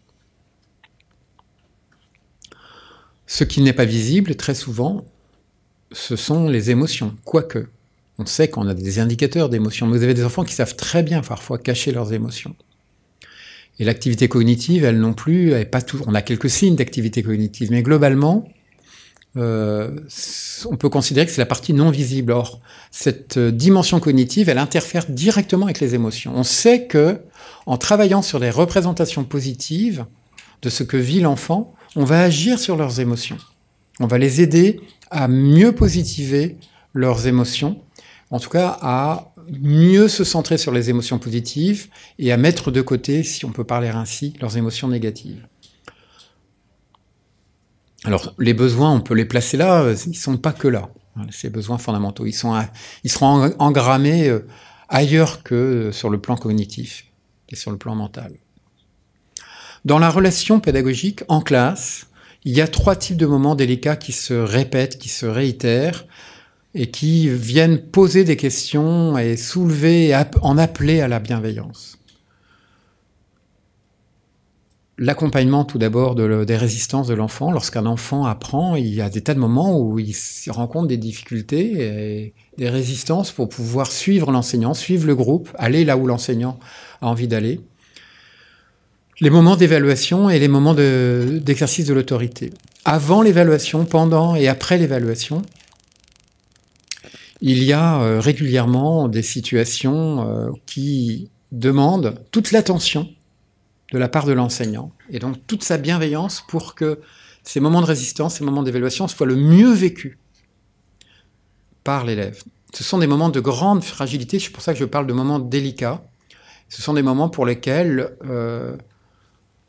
Ce qui n'est pas visible, très souvent, ce sont les émotions, quoique on sait qu'on a des indicateurs d'émotions. Vous avez des enfants qui savent très bien parfois cacher leurs émotions. Et l'activité cognitive, elle non plus, elle pas toujours. On a quelques signes d'activité cognitive, mais globalement, euh, on peut considérer que c'est la partie non visible. Or, cette dimension cognitive, elle interfère directement avec les émotions. On sait que, en travaillant sur les représentations positives de ce que vit l'enfant, on va agir sur leurs émotions. On va les aider à mieux positiver leurs émotions en tout cas à mieux se centrer sur les émotions positives et à mettre de côté, si on peut parler ainsi, leurs émotions négatives. Alors les besoins, on peut les placer là, ils ne sont pas que là, hein, ces besoins fondamentaux, ils, ils seront engrammés euh, ailleurs que euh, sur le plan cognitif et sur le plan mental. Dans la relation pédagogique en classe, il y a trois types de moments délicats qui se répètent, qui se réitèrent, et qui viennent poser des questions et soulever, en appeler à la bienveillance. L'accompagnement tout d'abord des résistances de l'enfant. Lorsqu'un enfant apprend, il y a des tas de moments où il rencontre des difficultés et des résistances pour pouvoir suivre l'enseignant, suivre le groupe, aller là où l'enseignant a envie d'aller. Les moments d'évaluation et les moments d'exercice de l'autorité. Avant l'évaluation, pendant et après l'évaluation, il y a euh, régulièrement des situations euh, qui demandent toute l'attention de la part de l'enseignant et donc toute sa bienveillance pour que ces moments de résistance, ces moments d'évaluation soient le mieux vécus par l'élève. Ce sont des moments de grande fragilité, c'est pour ça que je parle de moments délicats. Ce sont des moments pour lesquels euh,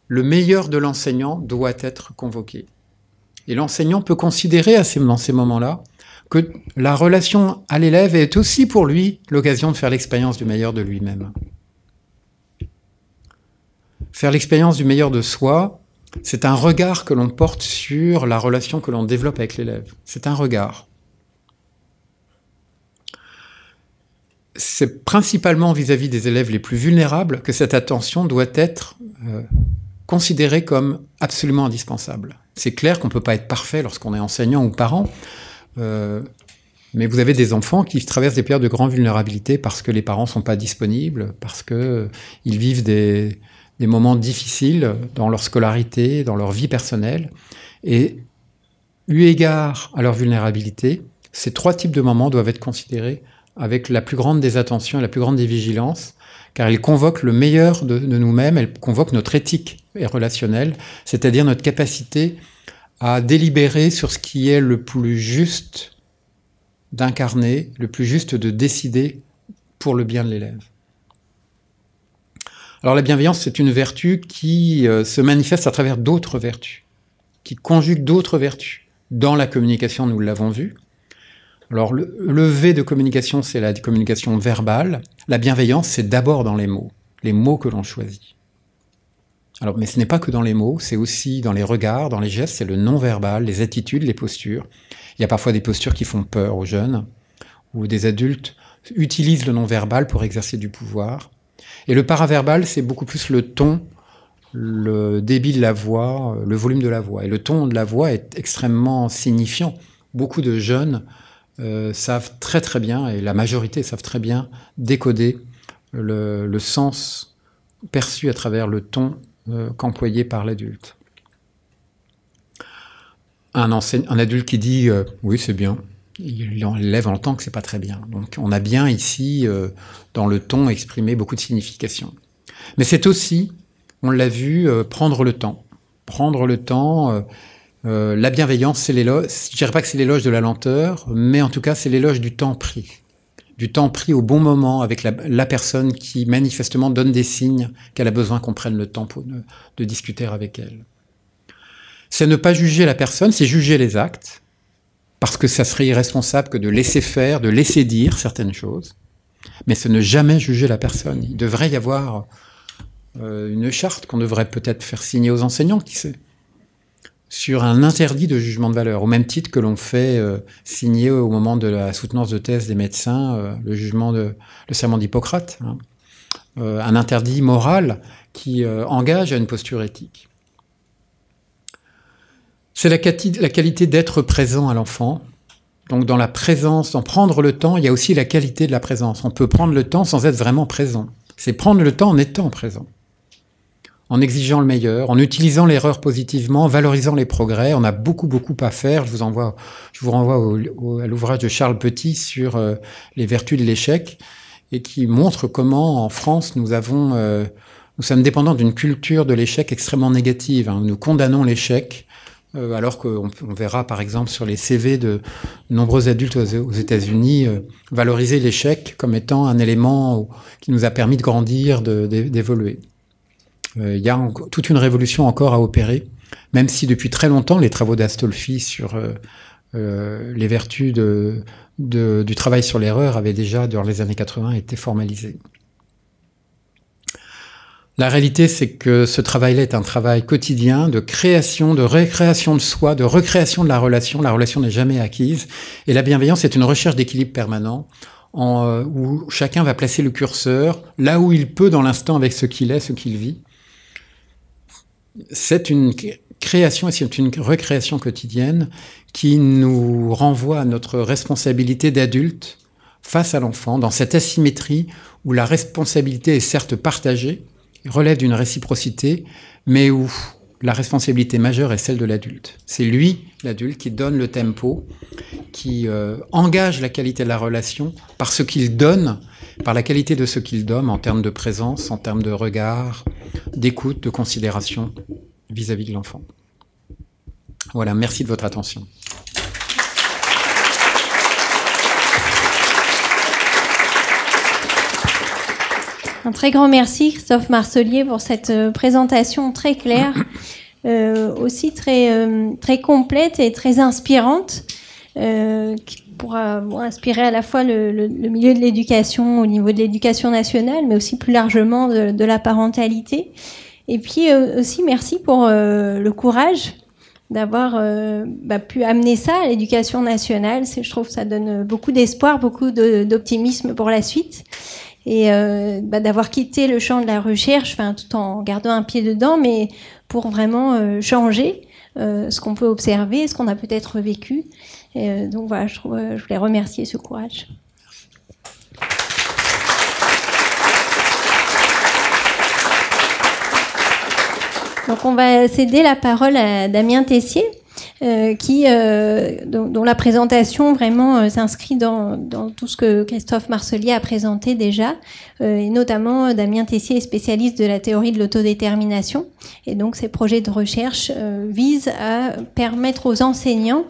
le meilleur de l'enseignant doit être convoqué. Et l'enseignant peut considérer dans ces moments-là que la relation à l'élève est aussi pour lui l'occasion de faire l'expérience du meilleur de lui-même. Faire l'expérience du meilleur de soi, c'est un regard que l'on porte sur la relation que l'on développe avec l'élève. C'est un regard. C'est principalement vis-à-vis des élèves les plus vulnérables que cette attention doit être euh, considérée comme absolument indispensable. C'est clair qu'on ne peut pas être parfait lorsqu'on est enseignant ou parent, euh, mais vous avez des enfants qui traversent des périodes de grande vulnérabilité parce que les parents sont pas disponibles, parce que euh, ils vivent des, moments difficiles dans leur scolarité, dans leur vie personnelle. Et eu égard à leur vulnérabilité, ces trois types de moments doivent être considérés avec la plus grande des attentions et la plus grande des vigilances, car ils convoquent le meilleur de, de nous-mêmes, elles convoquent notre éthique et relationnelle, c'est-à-dire notre capacité à délibérer sur ce qui est le plus juste d'incarner, le plus juste de décider pour le bien de l'élève. Alors la bienveillance, c'est une vertu qui euh, se manifeste à travers d'autres vertus, qui conjugue d'autres vertus. Dans la communication, nous l'avons vu. Alors le, le V de communication, c'est la communication verbale. La bienveillance, c'est d'abord dans les mots, les mots que l'on choisit. Alors, mais ce n'est pas que dans les mots, c'est aussi dans les regards, dans les gestes, c'est le non-verbal, les attitudes, les postures. Il y a parfois des postures qui font peur aux jeunes, ou des adultes utilisent le non-verbal pour exercer du pouvoir. Et le paraverbal, c'est beaucoup plus le ton, le débit de la voix, le volume de la voix. Et le ton de la voix est extrêmement signifiant. Beaucoup de jeunes euh, savent très très bien, et la majorité savent très bien, décoder le, le sens perçu à travers le ton euh, qu'employé par l'adulte. Un, adulte qui dit euh, oui c'est bien, il enlève en temps que c'est pas très bien. Donc on a bien ici euh, dans le ton exprimé beaucoup de signification. Mais c'est aussi, on l'a vu, prendre le temps, prendre le temps. la bienveillance, c'est l'éloge. Je dirais pas que c'est l'éloge de la lenteur, mais en tout cas c'est l'éloge du temps pris du temps pris au bon moment avec la, personne qui manifestement donne des signes qu'elle a besoin qu'on prenne le temps de, discuter avec elle. C'est ne pas juger la personne, c'est juger les actes, parce que ça serait irresponsable que de laisser faire, de laisser dire certaines choses, mais c'est ne jamais juger la personne. Il devrait y avoir euh, une charte qu'on devrait peut-être faire signer aux enseignants, qui sait sur un interdit de jugement de valeur, au même titre que l'on fait euh, signer au moment de la soutenance de thèse des médecins euh, le jugement de le serment d'Hippocrate, hein. euh, un interdit moral qui engage à une posture éthique. C'est la, la qualité d'être présent à l'enfant. Donc dans la présence, dans prendre le temps, il y a aussi la qualité de la présence. On peut prendre le temps sans être vraiment présent. C'est prendre le temps en étant présent en exigeant le meilleur, en utilisant l'erreur positivement, valorisant les progrès. On a beaucoup, beaucoup à faire. Je vous, envoie, je vous renvoie au, à l'ouvrage de Charles Petit sur euh, les vertus de l'échec et qui montre comment en France nous avons... Euh, nous sommes dépendants d'une culture de l'échec extrêmement négative. Hein. Nous condamnons l'échec, euh, alors qu'on verra par exemple sur les CV de nombreux adultes aux, États-Unis valoriser l'échec comme étant un élément qui nous a permis de grandir, d'évoluer. Euh, il y a toute une révolution encore à opérer, même si depuis très longtemps les travaux d'Astolfi sur euh, euh, les vertus du travail sur l'erreur avaient déjà, dans les années 80, été formalisés. La réalité, c'est que ce travail-là est un travail quotidien de création, de récréation de soi, de recréation de la relation. La relation n'est jamais acquise. Et la bienveillance est une recherche d'équilibre permanent où chacun va placer le curseur là où il peut dans l'instant avec ce qu'il est, ce qu'il vit c'est une création et c'est une recréation quotidienne qui nous renvoie à notre responsabilité d'adulte face à l'enfant, dans cette asymétrie où la responsabilité est certes partagée, relève d'une réciprocité, mais où la responsabilité majeure est celle de l'adulte. C'est lui, l'adulte, qui donne le tempo, qui euh, engage la qualité de la relation par ce qu'il donne par la qualité de ce qu'il donne en termes de présence, en termes de regard, d'écoute, de considération vis-à-vis de l'enfant. Voilà, merci de votre attention. Un très grand merci, Christophe Marcelier, pour cette euh, présentation très claire, euh, aussi très, euh, très complète et très inspirante, pour euh, inspirer à la fois le, milieu de l'éducation au niveau de l'éducation nationale, mais aussi plus largement de, la parentalité. Et puis euh, aussi, merci pour euh, le courage d'avoir bah, pu amener ça à l'éducation nationale. je trouve que ça donne beaucoup d'espoir, beaucoup d'optimisme pour la suite. Et bah, d'avoir quitté le champ de la recherche, tout en gardant un pied dedans, mais pour vraiment changer ce qu'on peut observer, ce qu'on a peut-être vécu. Euh, donc voilà, je, euh, je voulais remercier ce courage. Donc on va céder la parole à Damien Tessier. Euh, qui, euh, dont, la présentation vraiment euh, s'inscrit dans, tout ce que Christophe Marcelier a présenté déjà, et notamment Damien Tessier est spécialiste de la théorie de l'autodétermination, et donc ces projets de recherche visent à permettre aux enseignants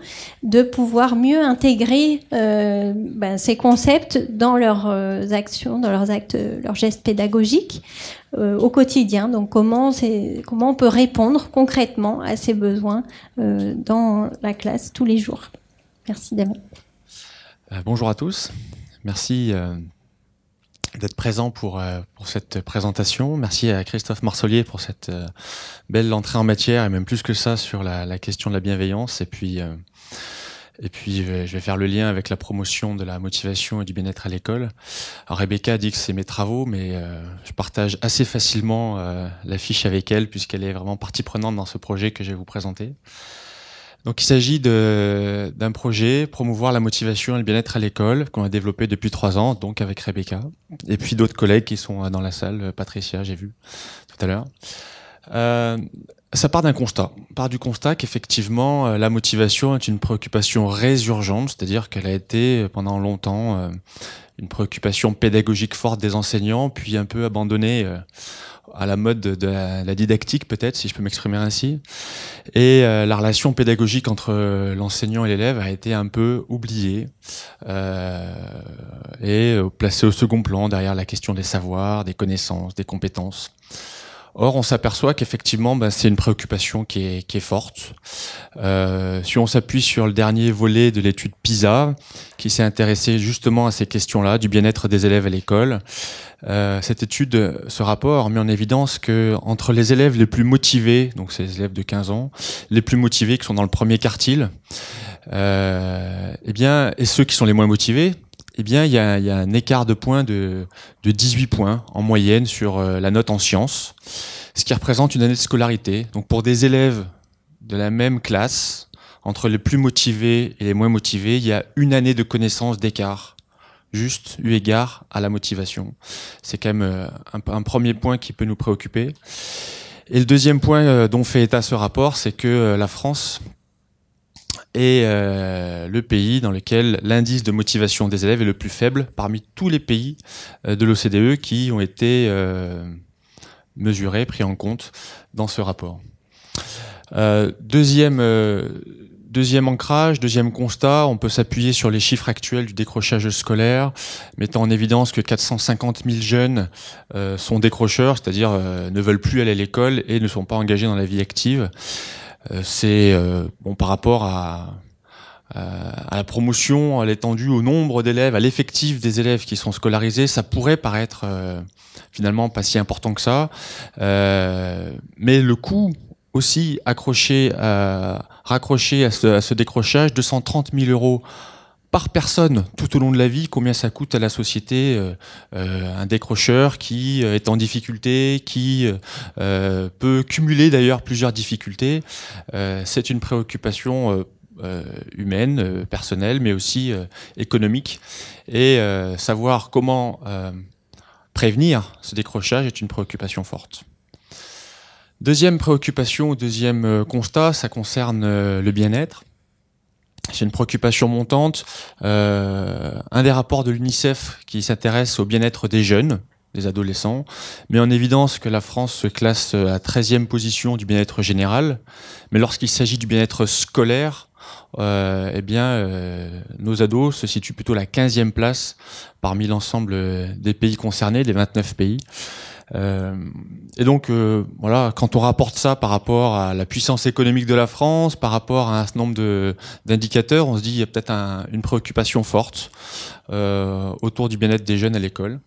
de pouvoir mieux intégrer ben, ces concepts dans leurs actions, dans leurs actes, leurs gestes pédagogiques au quotidien. Donc comment, comment on peut répondre concrètement à ces besoins dans la classe tous les jours. Merci Damien. Euh, bonjour à tous. Merci euh, d'être présent euh, pour, cette présentation. Merci à Christophe Marsollier pour cette belle entrée en matière et même plus que ça sur la, question de la bienveillance. Et puis, et puis je vais, faire le lien avec la promotion de la motivation et du bien-être à l'école. Rebecca dit que c'est mes travaux, mais je partage assez facilement la fiche avec elle puisqu'elle est vraiment partie prenante dans ce projet que je vais vous présenter. Donc il s'agit d'un projet promouvoir la motivation et le bien-être à l'école qu'on a développé depuis trois ans, donc avec Rebecca et puis d'autres collègues qui sont euh, dans la salle, euh, Patricia j'ai vu tout à l'heure. Euh, ça part d'un constat, part du constat qu'effectivement la motivation est une préoccupation résurgente, c'est-à-dire qu'elle a été pendant longtemps une préoccupation pédagogique forte des enseignants, puis un peu abandonnée à la mode de, la, didactique peut-être, si je peux m'exprimer ainsi. Et euh, la relation pédagogique entre euh, l'enseignant et l'élève a été un peu oubliée euh, et euh, placée au second plan derrière la question des savoirs, des connaissances, des compétences. Or, on s'aperçoit qu'effectivement, ben, c'est une préoccupation qui est, forte. Euh, si on s'appuie sur le dernier volet de l'étude PISA, qui s'est intéressée justement à ces questions-là, du bien-être des élèves à l'école, euh, cette étude, ce rapport met en évidence que entre les élèves les plus motivés, donc ces élèves de 15 ans, les plus motivés qui sont dans le premier quartile, euh, eh bien, et ceux qui sont les moins motivés, eh bien, il y, a, un écart de points de, de 18 points en moyenne sur euh, la note en sciences, ce qui représente une année de scolarité. Donc, pour des élèves de la même classe, entre les plus motivés et les moins motivés, il y a une année de connaissance d'écart, juste eu égard à la motivation. C'est quand même euh, un, premier point qui peut nous préoccuper. Et le deuxième point euh, dont fait état ce rapport, c'est que la France et euh, le pays dans lequel l'indice de motivation des élèves est le plus faible parmi tous les pays euh, de l'OCDE qui ont été euh, mesurés, pris en compte dans ce rapport. deuxième, deuxième ancrage, deuxième constat, on peut s'appuyer sur les chiffres actuels du décrochage scolaire, mettant en évidence que 450 000 jeunes sont décrocheurs, c'est-à-dire ne veulent plus aller à l'école et ne sont pas engagés dans la vie active. Euh, c'est euh, bon par rapport euh, à la promotion, à l'étendue, au nombre d'élèves, à l'effectif des élèves qui sont scolarisés, ça pourrait paraître finalement pas si important que ça. mais le coût aussi accroché, raccroché à ce, à ce décrochage, 230 000 euros par personne tout au long de la vie, combien ça coûte à la société euh, euh, un décrocheur qui euh, est en difficulté, qui peut cumuler d'ailleurs plusieurs difficultés. c'est une préoccupation humaine, personnelle, mais aussi économique. Et savoir comment prévenir ce décrochage est une préoccupation forte. Deuxième préoccupation, deuxième constat, ça concerne le bien-être c'est une préoccupation montante. Euh, un des rapports de l'UNICEF qui s'intéresse au bien-être des jeunes, des adolescents, met en évidence que la France se classe à 13e position du bien-être général, mais lorsqu'il s'agit du bien-être scolaire, euh, eh bien, euh, nos ados se situent plutôt à la 15e place parmi l'ensemble des pays concernés, des 29 pays. Euh, et donc euh, voilà, quand on rapporte ça par rapport à la puissance économique de la France, par rapport à un nombre d'indicateurs, on se dit il y a peut-être une préoccupation forte euh, autour du bien-être des jeunes à l'école.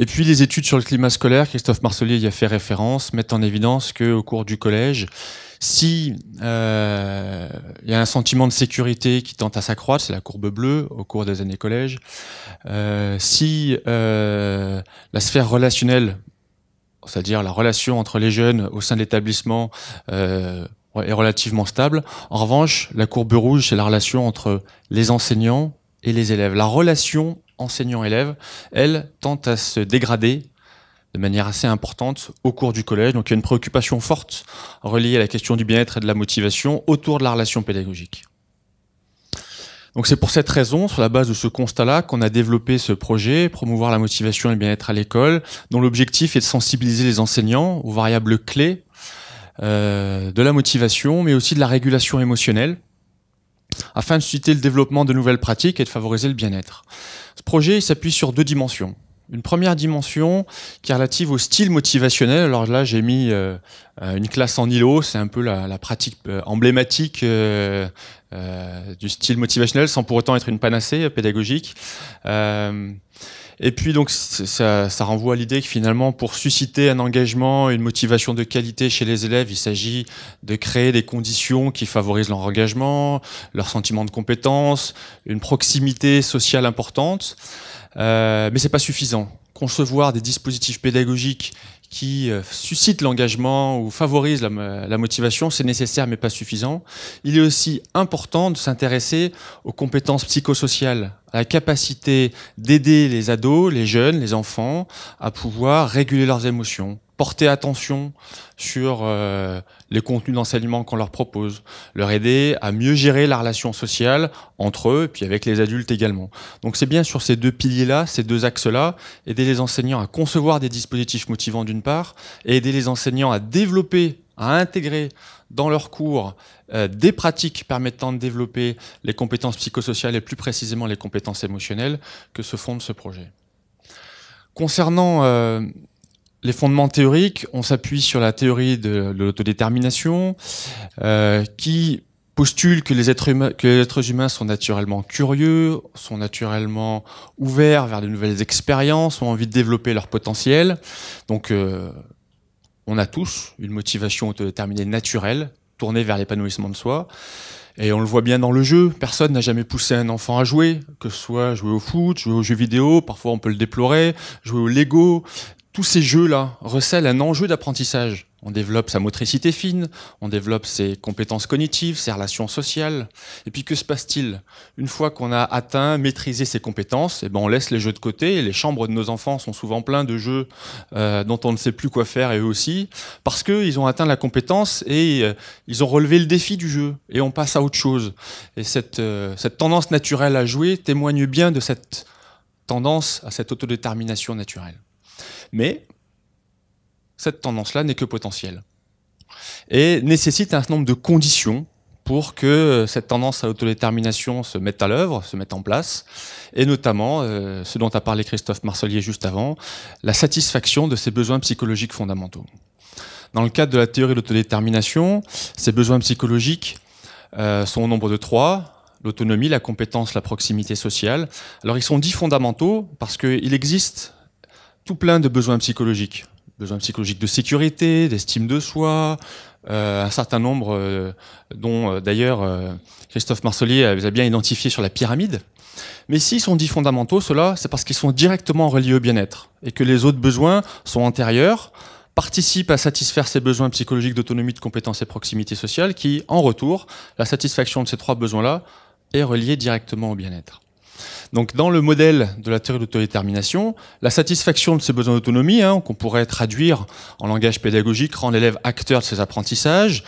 Et puis les études sur le climat scolaire, Christophe Marcelier y a fait référence, mettent en évidence qu'au cours du collège, si euh, il y a un sentiment de sécurité qui tente à s'accroître, c'est la courbe bleue au cours des années collège. Euh, si euh, la sphère relationnelle, c'est-à-dire la relation entre les jeunes au sein de l'établissement, est relativement stable. En revanche, la courbe rouge, c'est la relation entre les enseignants et les élèves. La relation enseignant-élève, elle tente à se dégrader de manière assez importante au cours du collège. Donc il y a une préoccupation forte reliée à la question du bien-être et de la motivation autour de la relation pédagogique. Donc c'est pour cette raison, sur la base de ce constat-là, qu'on a développé ce projet, promouvoir la motivation et le bien-être à l'école, dont l'objectif est de sensibiliser les enseignants aux variables clés euh, de la motivation, mais aussi de la régulation émotionnelle, afin de susciter le développement de nouvelles pratiques et de favoriser le bien-être. Ce projet s'appuie sur deux dimensions une première dimension qui est relative au style motivationnel. Alors là, j'ai mis euh, euh, une classe en îlot, c'est un peu la, pratique euh, emblématique du style motivationnel, sans pour autant être une panacée pédagogique. et puis donc ça renvoie à l'idée que finalement, pour susciter un engagement, une motivation de qualité chez les élèves, il s'agit de créer des conditions qui favorisent leur engagement, leur sentiment de compétence, une proximité sociale importante. Mais euh, mais c'est pas suffisant. Concevoir des dispositifs pédagogiques qui euh, suscitent l'engagement ou favorisent la motivation, c'est nécessaire mais pas suffisant. Il est aussi important de s'intéresser aux compétences psychosociales, à la capacité d'aider les ados, les jeunes, les enfants à pouvoir réguler leurs émotions, porter attention sur euh, les contenus d'enseignement qu'on leur propose, leur aider à mieux gérer la relation sociale entre eux et puis avec les adultes également. Donc c'est bien sur ces deux piliers-là, ces deux axes-là, aider les enseignants à concevoir des dispositifs motivants d'une part, et aider les enseignants à développer, à intégrer dans leurs cours euh, des pratiques permettant de développer les compétences psychosociales et plus précisément les compétences émotionnelles que se fonde ce projet. Concernant euh, les fondements théoriques, on s'appuie sur la théorie de, l'autodétermination, euh, qui postule que les, êtres humains, sont naturellement curieux, sont naturellement ouverts vers de nouvelles expériences, ont envie de développer leur potentiel. Donc, euh, on a tous une motivation autodéterminée naturelle, tournée vers l'épanouissement de soi. Et on le voit bien dans le jeu, personne n'a jamais poussé un enfant à jouer, que ce soit jouer au foot, jouer aux jeux vidéo, parfois on peut le déplorer, jouer au Lego, tous ces jeux-là recèlent un enjeu d'apprentissage. On développe sa motricité fine, on développe ses compétences cognitives, ses relations sociales. Et puis que se passe-t-il Une fois qu'on a atteint, maîtrisé ses compétences, eh ben on laisse les jeux de côté. les chambres de nos enfants sont souvent pleines de jeux euh, dont on ne sait plus quoi faire et eux aussi, parce qu'ils ont atteint la compétence et euh, ils ont relevé le défi du jeu. Et on passe à autre chose. Et cette euh, tendance naturelle à jouer témoigne bien de cette tendance à cette autodétermination naturelle. Mais cette tendance-là n'est que potentielle et nécessite un certain nombre de conditions pour que euh, cette tendance à l'autodétermination se mette à l'œuvre, se mette en place, et notamment, euh, ce dont a parlé Christophe Marcelier juste avant, la satisfaction de ses besoins psychologiques fondamentaux. Dans le cadre de la théorie de l'autodétermination, ces besoins psychologiques euh, sont au nombre de trois, l'autonomie, la compétence, la proximité sociale. Alors ils sont dits fondamentaux parce qu'il existe tout plein de besoins psychologiques. Besoins psychologiques de sécurité, d'estime de soi, euh, un certain nombre euh, dont euh, d'ailleurs Christophe Marcelier les a bien identifiés sur la pyramide. Mais s'ils sont dits fondamentaux, cela, c'est parce qu'ils sont directement reliés au bien-être et que les autres besoins sont antérieurs, participent à satisfaire ces besoins psychologiques d'autonomie, de compétence et proximité sociale qui, en retour, la satisfaction de ces trois besoins-là est reliée directement au bien-être. Donc, dans le modèle de la théorie de la satisfaction de ses besoins d'autonomie, hein, qu'on pourrait traduire en langage pédagogique, rend l'élève acteur de ses apprentissages,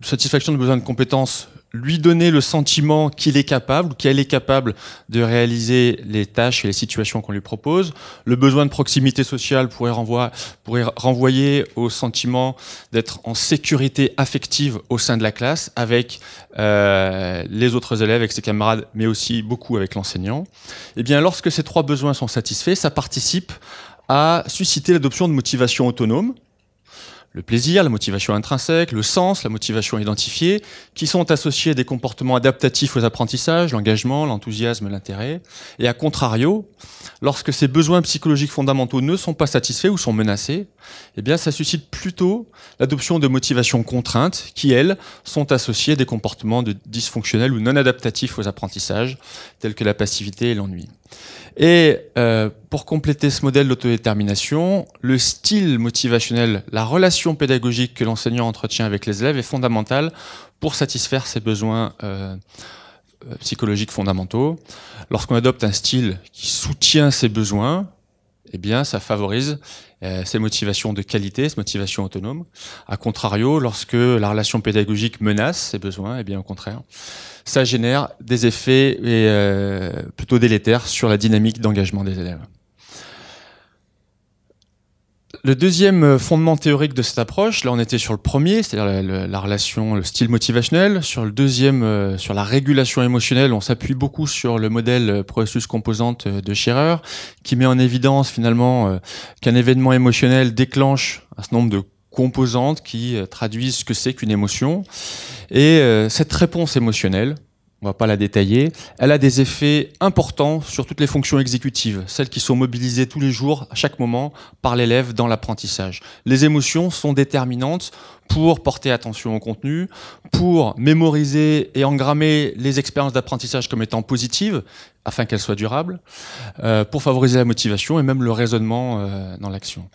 satisfaction de besoin de compétences, lui donner le sentiment qu'il est capable ou qu'elle est capable de réaliser les tâches et les situations qu'on lui propose. Le besoin de proximité sociale pourrait, renvoyer au sentiment d'être en sécurité affective au sein de la classe avec euh, les autres élèves, avec ses camarades, mais aussi beaucoup avec l'enseignant. Et eh bien, lorsque ces trois besoins sont satisfaits, ça participe à susciter l'adoption de motivations autonomes le plaisir, la motivation intrinsèque, le sens, la motivation identifiée, qui sont associés à des comportements adaptatifs aux apprentissages, l'engagement, l'enthousiasme, l'intérêt. Et à contrario, lorsque ces besoins psychologiques fondamentaux ne sont pas satisfaits ou sont menacés, eh bien, ça suscite plutôt l'adoption de motivations contraintes qui, elles, sont associées à des comportements dysfonctionnels ou non adaptatifs aux apprentissages, tels que la passivité et l'ennui. Et euh, pour compléter ce modèle d'autodétermination, le style motivationnel, la relation pédagogique que l'enseignant entretient avec les élèves est fondamentale pour satisfaire ses besoins euh, euh, psychologiques fondamentaux. Lorsqu'on adopte un style qui soutient ses besoins, eh bien, ça favorise euh, ces motivations de qualité, ces motivations autonomes. A contrario, lorsque la relation pédagogique menace ces besoins, et eh bien, au contraire, ça génère des effets euh, plutôt délétères sur la dynamique d'engagement des élèves. Le deuxième euh, fondement théorique de cette approche, là on était sur le premier, c'est-à-dire la, relation, le style motivationnel. Sur le deuxième, euh, sur la régulation émotionnelle, on s'appuie beaucoup sur le modèle euh, processus composante de Scherer, qui met en évidence finalement qu'un événement émotionnel déclenche un certain nombre de composantes qui traduisent ce que c'est qu'une émotion. Et cette réponse émotionnelle, on va pas la détailler, elle a des effets importants sur toutes les fonctions exécutives, celles qui sont mobilisées tous les jours, à chaque moment, par l'élève dans l'apprentissage. Les émotions sont déterminantes pour porter attention au contenu, pour mémoriser et engrammer les expériences d'apprentissage comme étant positives, afin qu'elles soient durables, euh, pour favoriser la motivation et même le raisonnement euh, dans l'action.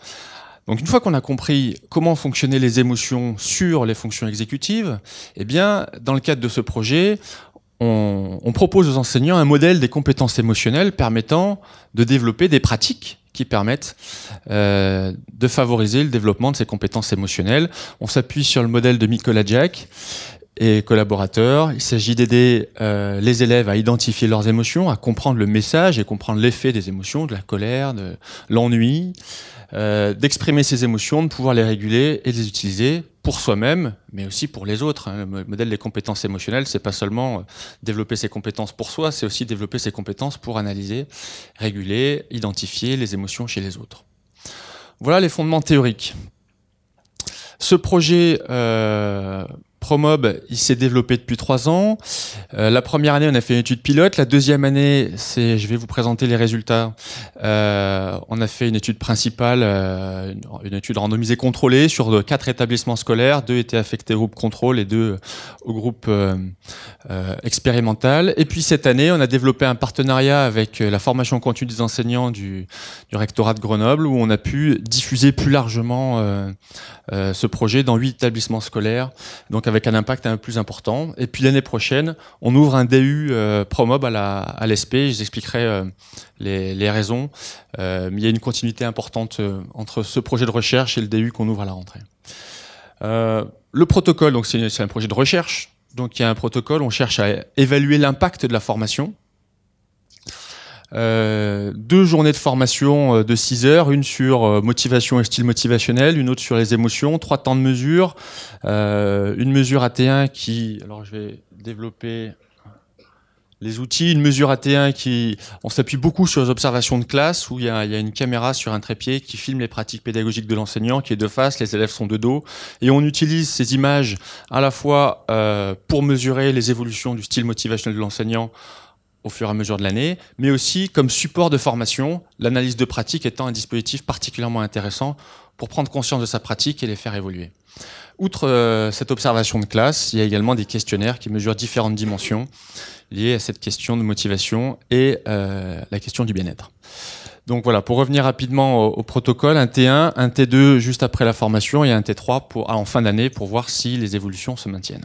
Donc une fois qu'on a compris comment fonctionnaient les émotions sur les fonctions exécutives, eh bien dans le cadre de ce projet, on, propose aux enseignants un modèle des compétences émotionnelles permettant de développer des pratiques qui permettent euh, de favoriser le développement de ces compétences émotionnelles. On s'appuie sur le modèle de Nicolas Jack et collaborateurs. Il s'agit d'aider euh, les élèves à identifier leurs émotions, à comprendre le message et comprendre l'effet des émotions, de la colère, de l'ennui, euh, d'exprimer ses émotions, de pouvoir les réguler et les utiliser pour soi-même, mais aussi pour les autres. Hein. Le modèle des compétences émotionnelles, c'est pas seulement euh, développer ses compétences pour soi, c'est aussi développer ses compétences pour analyser, réguler, identifier les émotions chez les autres. Voilà les fondements théoriques. Ce projet euh, Promob, il s'est développé depuis trois ans. Euh, la première année, on a fait une étude pilote. La deuxième année, c'est, je vais vous présenter les résultats. Euh, on a fait une étude principale, euh, une étude randomisée contrôlée sur quatre établissements scolaires. Deux étaient affectés au groupe contrôle et deux au groupe expérimental. Et puis cette année, on a développé un partenariat avec la formation continue des enseignants du, rectorat de Grenoble, où on a pu diffuser plus largement ce projet dans huit établissements scolaires. Donc avec un impact un plus important. Et puis l'année prochaine, on ouvre un DU euh, Promob à la à l'ESP. Je vous expliquerai euh, les, raisons. Euh, mais il y a une continuité importante entre ce projet de recherche et le DU qu'on ouvre à la rentrée. le protocole, donc c'est un projet de recherche. Donc il y a un protocole, on cherche à évaluer l'impact de la formation euh, deux journées de formation euh, de 6 heures, une sur euh, motivation et style motivationnel, une autre sur les émotions, trois temps de mesure, une mesure AT1 qui... Alors je vais développer les outils, une mesure AT1 qui, on s'appuie beaucoup sur les observations de classe où il y, a, une caméra sur un trépied qui filme les pratiques pédagogiques de l'enseignant qui est de face, les élèves sont de dos et on utilise ces images à la fois pour mesurer les évolutions du style motivationnel de l'enseignant au fur et à mesure de l'année, mais aussi comme support de formation, l'analyse de pratique étant un dispositif particulièrement intéressant pour prendre conscience de sa pratique et les faire évoluer. Outre euh, cette observation de classe, il y a également des questionnaires qui mesurent différentes dimensions liées à cette question de motivation et euh, la question du bien-être. Donc voilà, pour revenir rapidement au, protocole, un T1, un T2 juste après la formation et un T3 en fin d'année pour voir si les évolutions se maintiennent.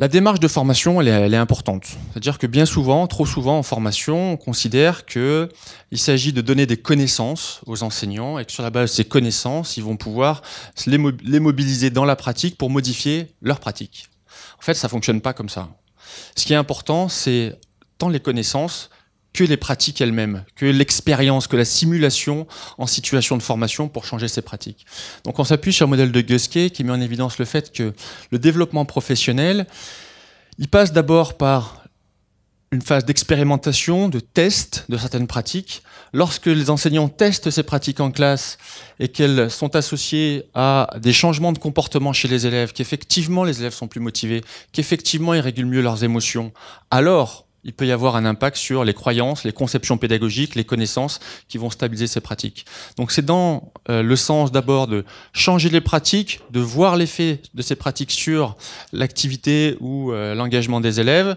La démarche de formation, elle est, importante. C'est-à-dire que bien souvent, trop souvent en formation, on considère qu'il s'agit de donner des connaissances aux enseignants et que sur la base de ces connaissances, ils vont pouvoir les, les mobiliser dans la pratique pour modifier leur pratique. En fait, ça fonctionne pas comme ça. Ce qui est important, c'est tant les connaissances que les pratiques elles-mêmes, que l'expérience, que la simulation en situation de formation pour changer ces pratiques. Donc on s'appuie sur le modèle de Guskey qui met en évidence le fait que le développement professionnel, il passe d'abord par une phase d'expérimentation, de test de certaines pratiques. Lorsque les enseignants testent ces pratiques en classe et qu'elles sont associées à des changements de comportement chez les élèves, qu'effectivement les élèves sont plus motivés, qu'effectivement ils régulent mieux leurs émotions, alors il peut y avoir un impact sur les croyances, les conceptions pédagogiques, les connaissances qui vont stabiliser ces pratiques. Donc c'est dans euh, le sens d'abord de changer les pratiques, de voir l'effet de ces pratiques sur l'activité ou euh, l'engagement des élèves,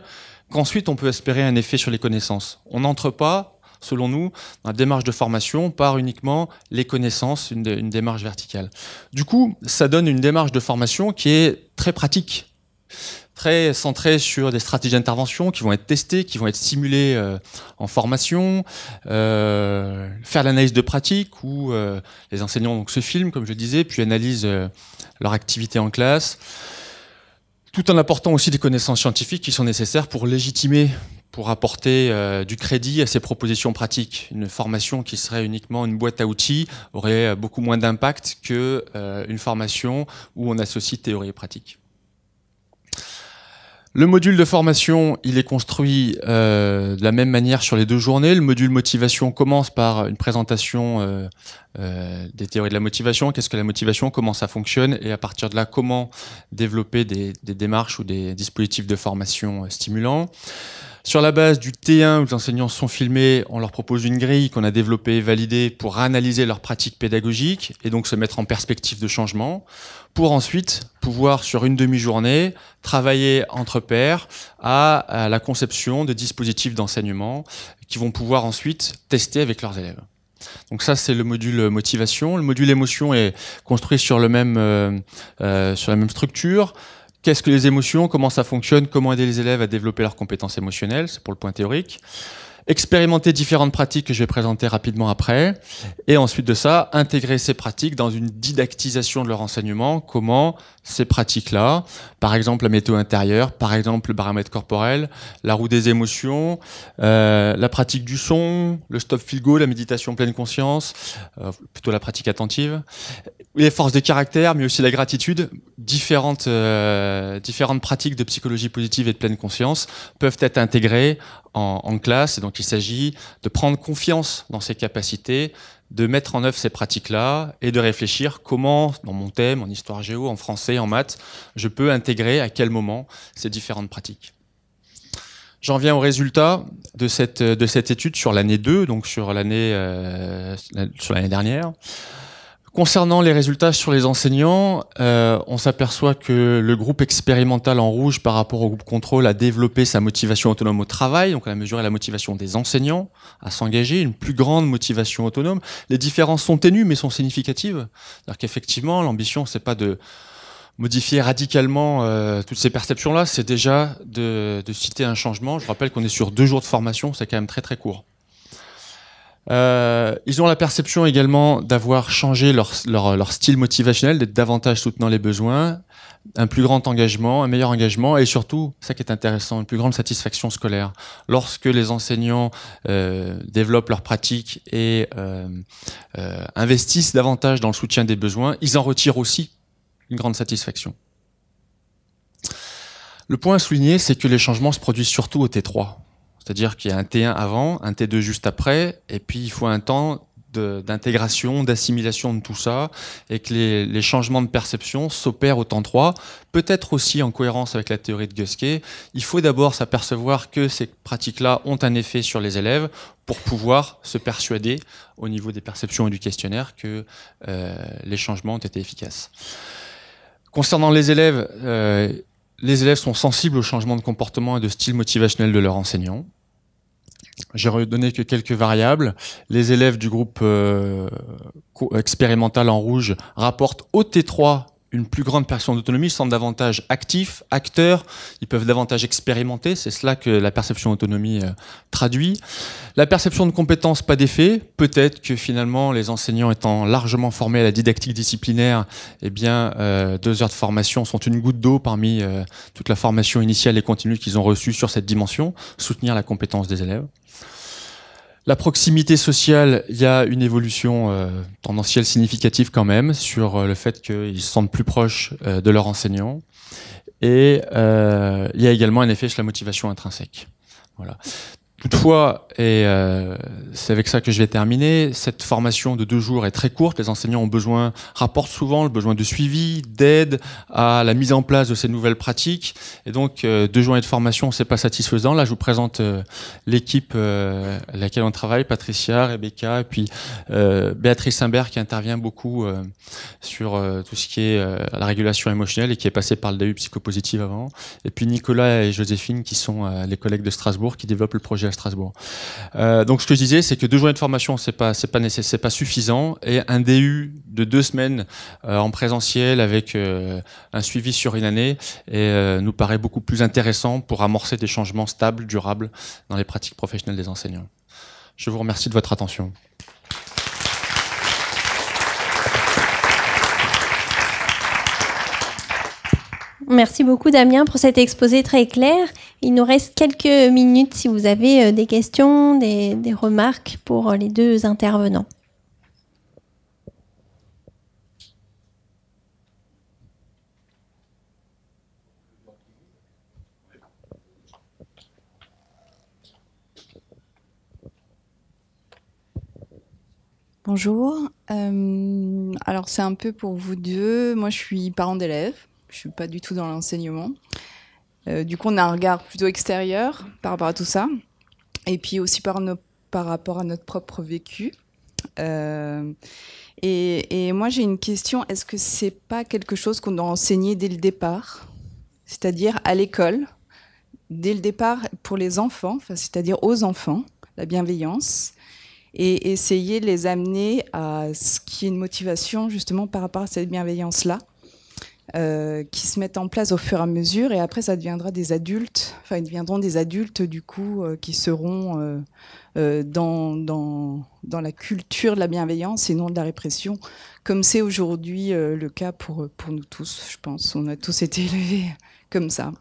qu'ensuite on peut espérer un effet sur les connaissances. On n'entre pas, selon nous, dans la démarche de formation par uniquement les connaissances, une démarche verticale. Du coup, ça donne une démarche de formation qui est très pratique très centré sur des stratégies d'intervention qui vont être testées, qui vont être simulées euh, en formation, euh, faire l'analyse de pratique où euh, les enseignants donc, se filment, comme je le disais, puis analysent leur activité en classe, tout en apportant aussi des connaissances scientifiques qui sont nécessaires pour légitimer pour apporter du crédit à ces propositions pratiques. Une formation qui serait uniquement une boîte à outils aurait beaucoup moins d'impact qu'une formation où on associe théorie et pratique. Le module de formation, il est construit euh, de la même manière sur les deux journées. Le module motivation commence par une présentation euh, euh, des théories de la motivation, qu'est-ce que la motivation, comment ça fonctionne, et à partir de là, comment développer des, des démarches ou des dispositifs de formation stimulants. Sur la base du T1 où les enseignants sont filmés, on leur propose une grille qu'on a développée et validée pour analyser leurs pratiques pédagogiques et donc se mettre en perspective de changement, pour ensuite pouvoir sur une demi-journée travailler entre pairs à, la conception de dispositifs d'enseignement qui vont pouvoir ensuite tester avec leurs élèves. Donc ça, c'est le module motivation. Le module émotion est construit sur, le même, euh, euh, sur la même structure. Qu'est-ce que les émotions Comment ça fonctionne Comment aider les élèves à développer leurs compétences émotionnelles C'est pour le point théorique expérimenter différentes pratiques que je vais présenter rapidement après, et ensuite de ça, intégrer ces pratiques dans une didactisation de leur enseignement, comment ces pratiques-là, par exemple la météo intérieure, par exemple le baromètre corporel, la roue des émotions, euh, la pratique du son, le stop filgo go, la méditation pleine conscience, euh, plutôt la pratique attentive, les forces de caractère, mais aussi la gratitude, différentes, euh, différentes pratiques de psychologie positive et de pleine conscience peuvent être intégrées en, classe. donc il s'agit de prendre confiance dans ses capacités, de mettre en œuvre ces pratiques-là et de réfléchir comment, dans mon thème, en histoire géo, en français, en maths, je peux intégrer à quel moment ces différentes pratiques. J'en viens au résultat de cette, de cette étude sur l'année 2, donc sur l'année euh, sur l'année dernière. Concernant les résultats sur les enseignants, euh, on s'aperçoit que le groupe expérimental en rouge par rapport au groupe contrôle a développé sa motivation autonome au travail, donc on a mesuré la motivation des enseignants à s'engager, une plus grande motivation autonome. Les différences sont ténues mais sont significatives. cest à qu'effectivement, l'ambition, c'est pas de modifier radicalement euh, toutes ces perceptions-là, c'est déjà de, de citer un changement. Je rappelle qu'on est sur deux jours de formation, c'est quand même très très court. Euh, ils ont la perception également d'avoir changé leur, style motivationnel, d'être davantage soutenant les besoins, un plus grand engagement, un meilleur engagement et surtout, ça qui est intéressant, une plus grande satisfaction scolaire. Lorsque les enseignants euh, développent leur pratique et euh, euh, investissent davantage dans le soutien des besoins, ils en retirent aussi une grande satisfaction. Le point à souligner, c'est que les changements se produisent surtout au T3. C'est-à-dire qu'il y a un T1 avant, un T2 juste après, et puis il faut un temps d'intégration, d'assimilation de tout ça, et que les, changements de perception s'opèrent au temps 3, peut-être aussi en cohérence avec la théorie de Guskey. Il faut d'abord s'apercevoir que ces pratiques-là ont un effet sur les élèves pour pouvoir se persuader au niveau des perceptions et du questionnaire que euh, les changements ont été efficaces. Concernant les élèves, euh, les élèves sont sensibles au changement de comportement et de style motivationnel de leurs enseignants. J'ai redonné que quelques variables. Les élèves du groupe euh, expérimental en rouge rapportent au T3 une plus grande perception d'autonomie sont davantage actifs, acteurs, ils peuvent davantage expérimenter, c'est cela que la perception d'autonomie euh, traduit. La perception de compétence, pas d'effet, peut-être que finalement les enseignants étant largement formés à la didactique disciplinaire, eh bien euh, deux heures de formation sont une goutte d'eau parmi euh, toute la formation initiale et continue qu'ils ont reçue sur cette dimension, soutenir la compétence des élèves. La proximité sociale, il y a une évolution euh, tendancielle significative quand même sur euh, le fait qu'ils se sentent plus proches euh, de leurs enseignants. Et il y a également un effet sur la motivation intrinsèque. Voilà. Toutefois, et euh, c'est avec ça que je vais terminer, cette formation de deux jours est très courte. Les enseignants ont besoin, rapportent souvent le besoin de suivi, d'aide à la mise en place de ces nouvelles pratiques. Et donc, euh, deux journées de formation, c'est pas satisfaisant. Là, je vous présente euh, l'équipe à laquelle on travaille, Patricia, Rebecca, et puis Béatrice Imbert qui intervient beaucoup sur tout ce qui est la régulation émotionnelle et qui est passée par le DAU psychopositive avant. Et puis Nicolas et Joséphine qui sont les collègues de Strasbourg qui développent le projet Strasbourg. Euh, donc ce que je disais, c'est que deux jours de formation, c'est pas c'est pas c'est pas suffisant, et un DU de deux semaines euh, en présentiel avec euh, un suivi sur une année nous paraît beaucoup plus intéressant pour amorcer des changements stables, durables dans les pratiques professionnelles des enseignants. Je vous remercie de votre attention. Merci beaucoup Damien pour cet exposé très clair. Il nous reste quelques minutes si vous avez euh, des questions, des, remarques pour euh, les deux intervenants. Bonjour. Euh, alors c'est un peu pour vous deux. Moi je suis parent d'élève. Je ne suis pas du tout dans l'enseignement. Euh, du coup, on a un regard plutôt extérieur par rapport à tout ça, et puis aussi par, rapport à notre propre vécu. Euh, et, moi, j'ai une question est-ce que c'est pas quelque chose qu'on doit enseigner dès le départ, c'est-à-dire à, l'école, dès le départ pour les enfants, c'est-à-dire aux enfants, la bienveillance, et essayer de les amener à ce qui est une motivation justement par rapport à cette bienveillance-là euh, qui se mettent en place au fur et à mesure. Et après, ça deviendra des adultes. Enfin, ils deviendront des adultes, du coup, euh, qui seront euh, dans, dans, dans, la culture de la bienveillance et non de la répression, comme c'est aujourd'hui le cas pour, pour nous tous, je pense. On a tous été élevés comme ça.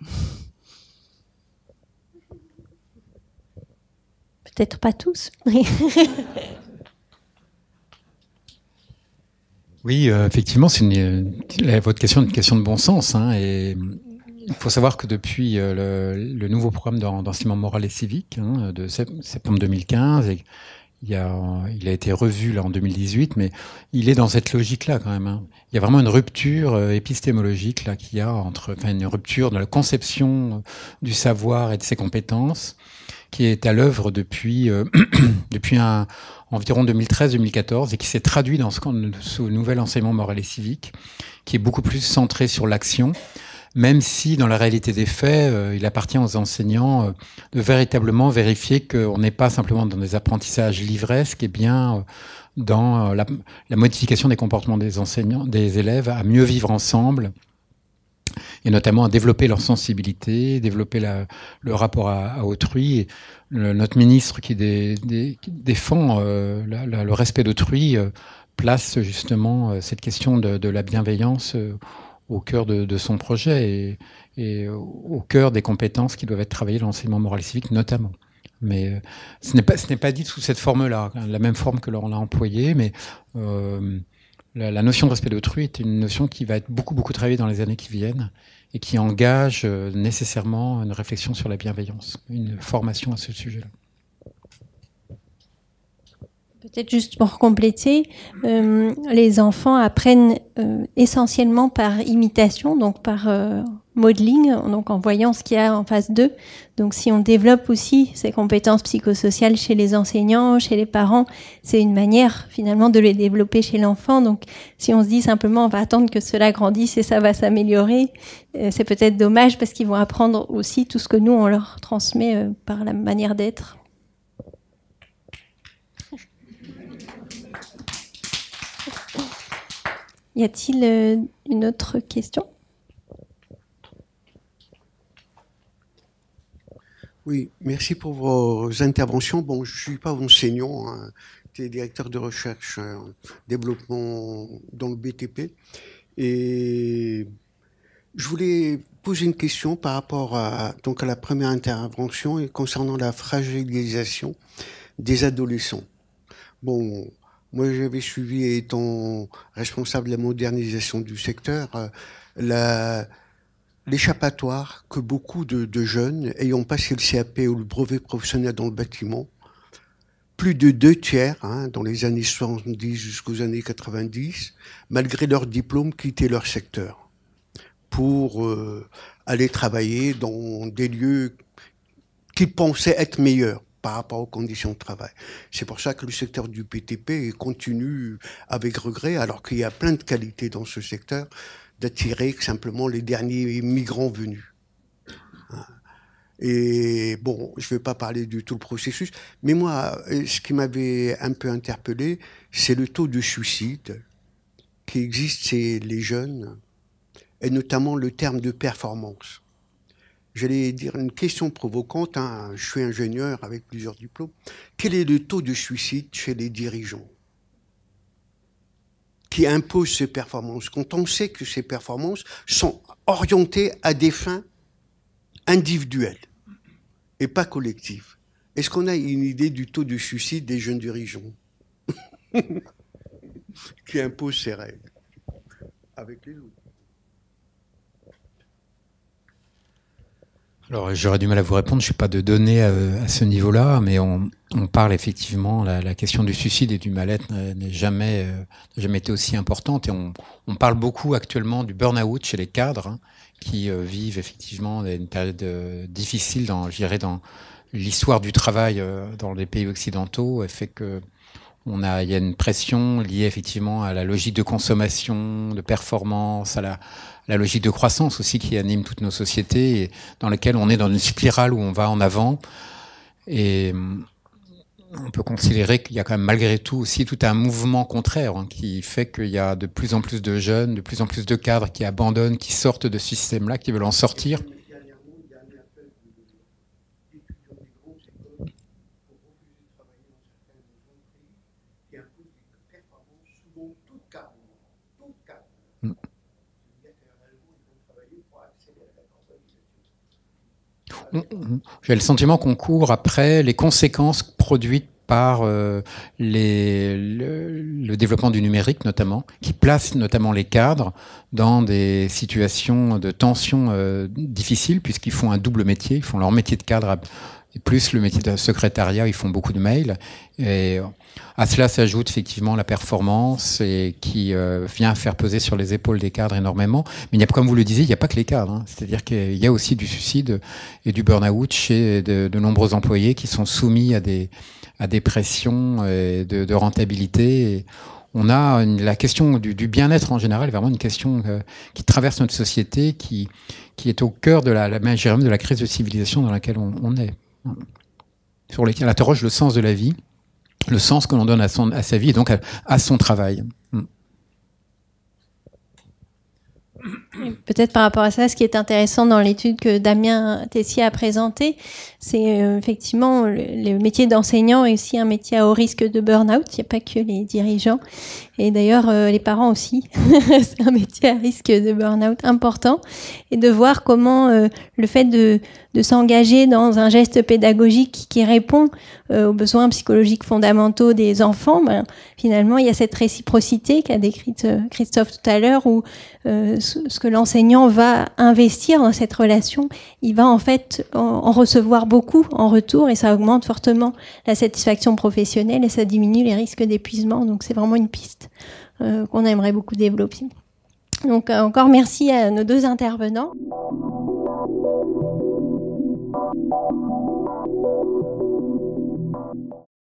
Peut-être pas tous. Oui, euh, effectivement, c'est une, votre question est une question de bon sens. Hein, et il faut savoir que depuis euh, le, nouveau programme d'enseignement moral et civique hein, de septembre 2015, il, y a, il, a, été revu là en 2018, mais il est dans cette logique-là quand même. Hein. Il y a vraiment une rupture euh, épistémologique là qu'il y a entre, une rupture dans la conception du savoir et de ses compétences qui est à l'œuvre depuis, euh, depuis un, environ 2013-2014 et qui s'est traduit dans ce, ce, nouvel enseignement moral et civique, qui est beaucoup plus centré sur l'action, même si dans la réalité des faits, euh, il appartient aux enseignants euh, de véritablement vérifier qu'on n'est pas simplement dans des apprentissages livresques, et bien dans la, la, modification des comportements des enseignants, des élèves à mieux vivre ensemble, et notamment à développer leur sensibilité, développer le rapport à, autrui. notre ministre qui, défend euh, le respect d'autrui euh, place justement euh, cette question de, la bienveillance au cœur de, son projet et, au cœur des compétences qui doivent être travaillées dans l'enseignement moral et civique notamment. Mais ce n'est pas, ce n'est pas dit sous cette forme-là, hein, la même forme que l'on a employée, mais la, notion de respect d'autrui est une notion qui va être beaucoup, beaucoup travaillée dans les années qui viennent et qui engage euh, nécessairement une réflexion sur la bienveillance, une formation à ce sujet-là peut-être juste pour compléter, euh, les enfants apprennent euh, essentiellement par imitation, donc par euh, modeling, donc en voyant ce qu'il y a en face d'eux. Donc si on développe aussi ces compétences psychosociales chez les enseignants, chez les parents, c'est une manière finalement de les développer chez l'enfant. Donc si on se dit simplement on va attendre que cela grandisse et ça va s'améliorer, c'est peut-être dommage parce qu'ils vont apprendre aussi tout ce que nous on leur transmet par la manière d'être. Y a-t-il euh, une autre question Oui, merci pour vos interventions. Bon, je ne suis pas enseignant, hein. je tu directeur de recherche, euh, développement dans le BTP. Et je voulais poser une question par rapport à, donc à la première intervention et concernant la fragilisation des adolescents. Bon, moi, j'avais suivi, étant responsable de la modernisation du secteur, euh, l'échappatoire que beaucoup de, jeunes ayant passé le CAP ou le brevet professionnel dans le bâtiment, plus de deux tiers, hein, dans les années 70 jusqu'aux années 90, malgré leur diplôme, quittaient leur secteur pour euh, aller travailler dans des lieux qu'ils pensaient être meilleurs par rapport aux conditions de travail. C'est pour ça que le secteur du PTP continue avec regret, alors qu'il y a plein de qualités dans ce secteur, d'attirer simplement les derniers migrants venus. Et bon, je ne vais pas parler du tout le processus, mais moi, ce qui m'avait un peu interpellé, c'est le taux de suicide qui existe chez les jeunes, et notamment le terme de performance j'allais dire une question provocante, hein. je suis ingénieur avec plusieurs diplômes, quel est le taux de suicide chez les dirigeants qui imposent ces performances, quand on sait que ces performances sont orientées à des fins individuelles et pas collectives Est-ce qu'on a une idée du taux de suicide des jeunes dirigeants qui imposent ces règles avec les autres Alors j'aurais du mal à vous répondre, je suis pas de données euh, à, ce niveau-là, mais on, on, parle effectivement, la, la, question du suicide et du mal-être euh, n'a jamais, jamais été aussi importante, et on, on parle beaucoup actuellement du burn-out chez les cadres, hein, qui euh, vivent effectivement une période difficile dans, dans l'histoire du travail dans les pays occidentaux, et fait que on a, il y a une pression liée effectivement à la logique de consommation, de performance, à la, la logique de croissance aussi qui anime toutes nos sociétés, et dans laquelle on est dans une spirale où on va en avant. Et hum, on peut considérer qu'il y a quand même malgré tout aussi tout un mouvement contraire hein, qui fait qu'il y a de plus en plus de jeunes, de plus en plus de cadres qui abandonnent, qui sortent de ce système-là, qui veulent en sortir. j'ai le sentiment qu'on court après les conséquences produites par euh, les, le, développement du numérique notamment, qui place notamment les cadres dans des situations de tension euh, difficiles, puisqu'ils font un double métier, ils font leur métier de cadre à, et plus le métier de secrétariat, ils font beaucoup de mails. Et à cela s'ajoute effectivement la performance et qui euh, vient faire peser sur les épaules des cadres énormément. Mais il y a, comme vous le disiez, il n'y a pas que les cadres. Hein. C'est-à-dire qu'il y a aussi du suicide et du burn-out chez de, nombreux employés qui sont soumis à des, à des pressions de, rentabilité. on a la question du, bien-être en général, vraiment une question euh, qui traverse notre société, qui, qui est au cœur de la, de la crise de civilisation dans laquelle on est sur lesquels interroge le sens de la vie, le sens que l'on donne à, sa vie et donc à, à son travail. Hmm. Peut-être par rapport à ça, ce qui est intéressant dans l'étude que Damien Tessier a présentée, c'est euh, effectivement le, métier d'enseignant est aussi un métier à haut risque de burn-out. Il n'y a pas que les dirigeants. Et d'ailleurs, euh, les parents aussi. c'est un métier à risque de burn-out important. Et de voir comment euh, le fait de, s'engager dans un geste pédagogique qui, répond aux besoins psychologiques fondamentaux des enfants, ben, finalement, il y a cette réciprocité qu'a décrite Christophe tout à l'heure, où ce que l'enseignant va investir dans cette relation, il va en fait en, en recevoir beaucoup en retour et ça augmente fortement la satisfaction professionnelle et ça diminue les risques d'épuisement. Donc c'est vraiment une piste euh, qu'on aimerait beaucoup développer. Donc euh, encore merci à nos deux intervenants.